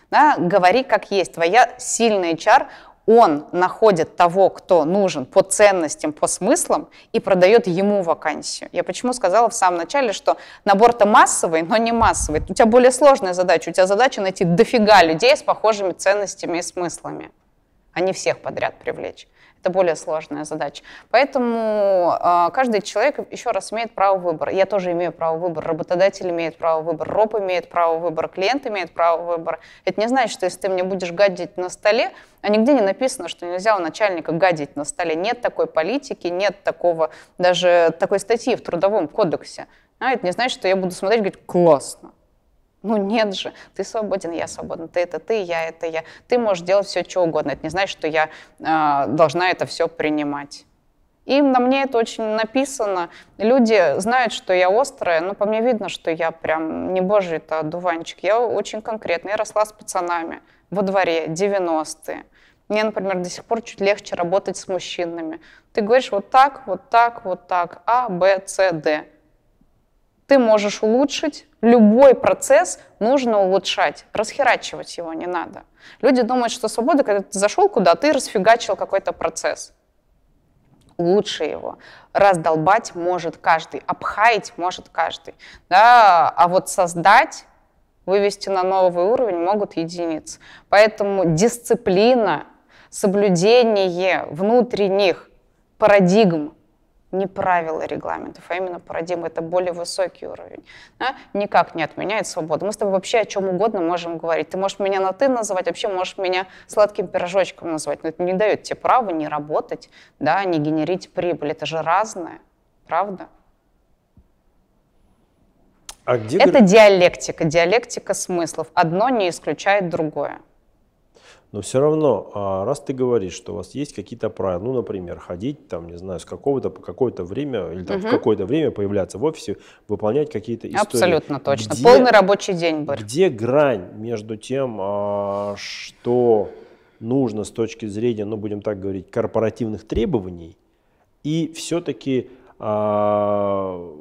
Да, говори как есть. Твоя сильный HR, он находит того, кто нужен по ценностям, по смыслам и продает ему вакансию. Я почему сказала в самом начале, что набор-то массовый, но не массовый. У тебя более сложная задача. У тебя задача найти дофига людей с похожими ценностями и смыслами, а не всех подряд привлечь. Это более сложная задача. Поэтому э, каждый человек, еще раз, имеет право выбора. Я тоже имею право выбора. Работодатель имеет право выбора, Роб имеет право выбора, клиент имеет право выбора. Это не значит, что если ты мне будешь гадить на столе, а нигде не написано, что нельзя у начальника гадить на столе. Нет такой политики, нет такого, даже такой статьи в Трудовом кодексе. А это не значит, что я буду смотреть и говорить «классно». Ну нет же, ты свободен, я свободна, ты это ты, я это я. Ты можешь делать все, что угодно. Это не значит, что я э, должна это все принимать. И на мне это очень написано. Люди знают, что я острая, но по мне видно, что я прям не божий это дуванчик. Я очень конкретная. Я росла с пацанами во дворе, 90-е. Мне, например, до сих пор чуть легче работать с мужчинами. Ты говоришь вот так, вот так, вот так, А, Б, С, Д. Ты можешь улучшить, любой процесс нужно улучшать, расхерачивать его не надо. Люди думают, что свобода, когда ты зашел куда-то и расфигачил какой-то процесс. Лучше его. Раздолбать может каждый, обхаять может каждый. Да? А вот создать, вывести на новый уровень могут единицы. Поэтому дисциплина, соблюдение внутренних парадигм, не правила регламентов, а именно парадигма, это более высокий уровень, да, никак не отменяет свободу. Мы с тобой вообще о чем угодно можем говорить. Ты можешь меня на «ты» называть, вообще можешь меня сладким пирожочком называть, но это не дает тебе права не работать, да, не генерить прибыль. Это же разное, правда? А где... Это диалектика, диалектика смыслов. Одно не исключает другое. Но все равно, а, раз ты говоришь, что у вас есть какие-то правила, ну, например, ходить там, не знаю, с какого-то по какое-то время или там угу. в какое-то время появляться в офисе, выполнять какие-то истории. Абсолютно точно. Где, Полный рабочий день, Борь. Где грань между тем, а, что нужно с точки зрения, ну, будем так говорить, корпоративных требований и все-таки а,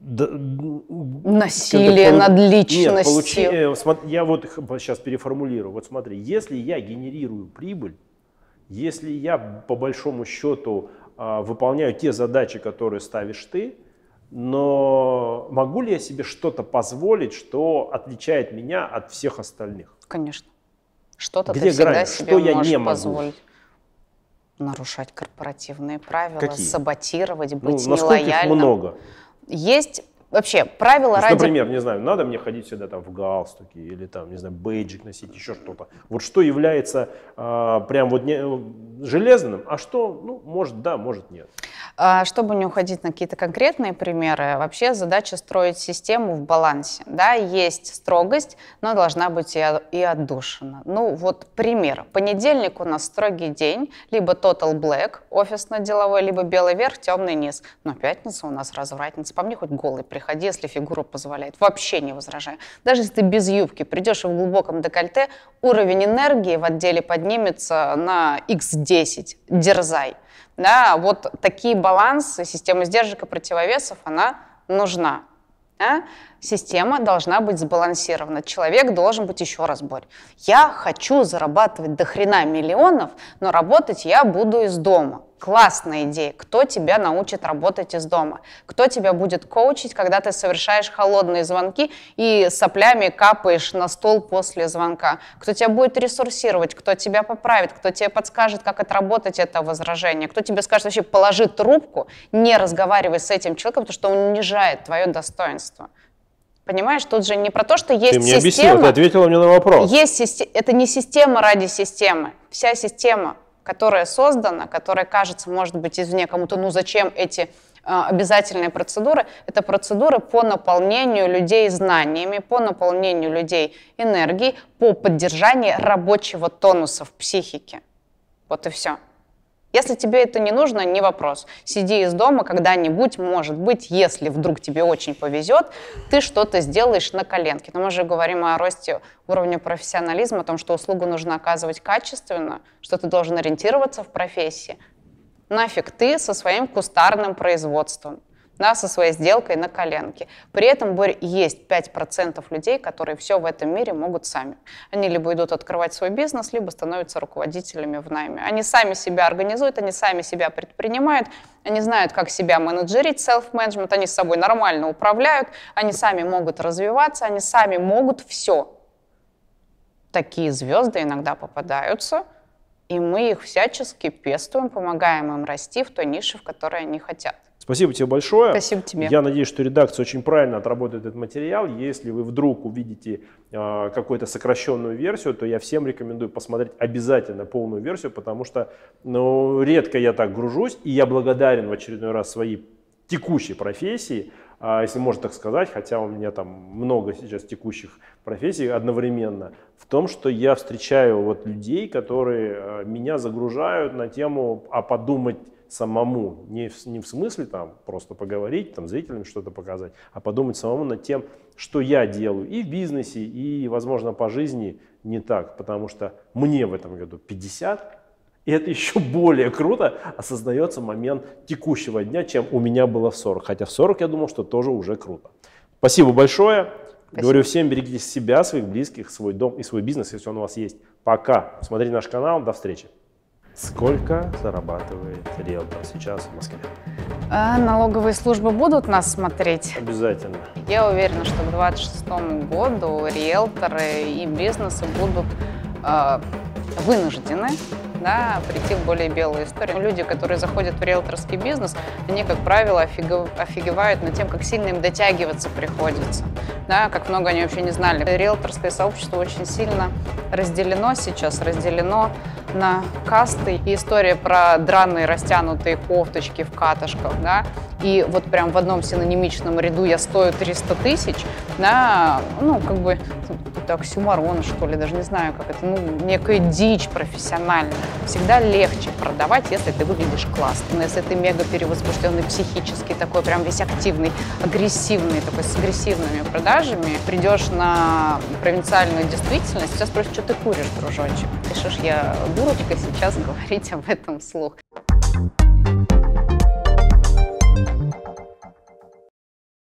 Насилие когда, над личностью. получи, э, я вот сейчас переформулирую. Вот смотри, если я генерирую прибыль, если я по большому счету а, выполняю те задачи, которые ставишь ты, но могу ли я себе что-то позволить, что отличает меня от всех остальных? Конечно. Что-то Где ты всегда грань? себе что я не могу? нарушать корпоративные правила, Какие? саботировать, ну, быть ну, нелояльным. Их много? Есть вообще правила ради... Например, не знаю, надо мне ходить всегда там в галстуке или там, не знаю, бейджик носить, еще что-то. Вот что является э, прям вот не, железным, а что, ну, может да, может нет. А чтобы не уходить на какие-то конкретные примеры, вообще задача строить систему в балансе. Да, есть строгость, но должна быть и отдушина. Ну вот пример. Понедельник у нас строгий день, либо total black, офисно-деловой, либо белый верх, темный низ. Но пятница у нас развратница. По мне хоть голый приходи, если фигура позволяет. Вообще не возражаю. Даже если ты без юбки придешь и в глубоком декольте, уровень энергии в отделе поднимется на x10. Дерзай. Да, вот такие балансы, система сдержек и противовесов, она нужна. Да? система должна быть сбалансирована. Человек должен быть, еще раз, Борь, я хочу зарабатывать до хрена миллионов, но работать я буду из дома. Классная идея. Кто тебя научит работать из дома? Кто тебя будет коучить, когда ты совершаешь холодные звонки и соплями капаешь на стол после звонка? Кто тебя будет ресурсировать? Кто тебя поправит? Кто тебе подскажет, как отработать это возражение? Кто тебе скажет вообще положи трубку, не разговаривай с этим человеком, потому что он унижает твое достоинство? Понимаешь, тут же не про то, что есть ты мне система. Объяснил, ты ответила мне на вопрос. Есть это не система ради системы. Вся система, которая создана, которая кажется, может быть, извне кому-то, ну зачем эти а, обязательные процедуры, это процедуры по наполнению людей знаниями, по наполнению людей энергией, по поддержанию рабочего тонуса в психике. Вот и все. Если тебе это не нужно, не вопрос. Сиди из дома когда-нибудь, может быть, если вдруг тебе очень повезет, ты что-то сделаешь на коленке. Но мы же говорим о росте уровня профессионализма, о том, что услугу нужно оказывать качественно, что ты должен ориентироваться в профессии. Нафиг ты со своим кустарным производством да, со своей сделкой на коленке. При этом, Борь, есть 5% людей, которые все в этом мире могут сами. Они либо идут открывать свой бизнес, либо становятся руководителями в найме. Они сами себя организуют, они сами себя предпринимают, они знают, как себя менеджерить, self-management, они с собой нормально управляют, они сами могут развиваться, они сами могут все. Такие звезды иногда попадаются – и мы их всячески пестуем, помогаем им расти в той нише, в которой они хотят. Спасибо тебе большое. Спасибо тебе. Я надеюсь, что редакция очень правильно отработает этот материал. Если вы вдруг увидите э, какую-то сокращенную версию, то я всем рекомендую посмотреть обязательно полную версию, потому что ну, редко я так гружусь, и я благодарен в очередной раз своей текущей профессии, а, если можно так сказать, хотя у меня там много сейчас текущих профессий одновременно, в том, что я встречаю вот людей, которые а, меня загружают на тему, а подумать самому, не в, не в смысле там просто поговорить, там зрителям что-то показать, а подумать самому над тем, что я делаю и в бизнесе, и, возможно, по жизни не так, потому что мне в этом году 50, и это еще более круто осознается момент текущего дня, чем у меня было в 40. Хотя в 40 я думал, что тоже уже круто. Спасибо большое. Спасибо. Говорю всем, берегите себя, своих близких, свой дом и свой бизнес, если он у вас есть. Пока. Смотрите наш канал. До встречи. Сколько зарабатывает риэлтор сейчас в Москве? А, налоговые службы будут нас смотреть? Обязательно. Я уверена, что к 2026 году риэлторы и бизнесы будут э, вынуждены да, прийти в более белую историю. Люди, которые заходят в риэлторский бизнес, они, как правило, офигевают над тем, как сильно им дотягиваться приходится, да, как много они вообще не знали. Риэлторское сообщество очень сильно разделено сейчас, разделено на касты. И история про драные растянутые кофточки в катышках, да, и вот прям в одном синонимичном ряду я стою 300 тысяч, да, ну, как бы, это оксюмарон, что ли, даже не знаю, как это, ну, некая дичь профессиональная. Всегда легче продавать, если ты выглядишь классно, если ты мега перевозбужденный психически, такой прям весь активный, агрессивный, такой с агрессивными продажами. Придешь на провинциальную действительность, сейчас спросят, что ты куришь, дружочек? Пишешь, я дурочка сейчас говорить об этом вслух.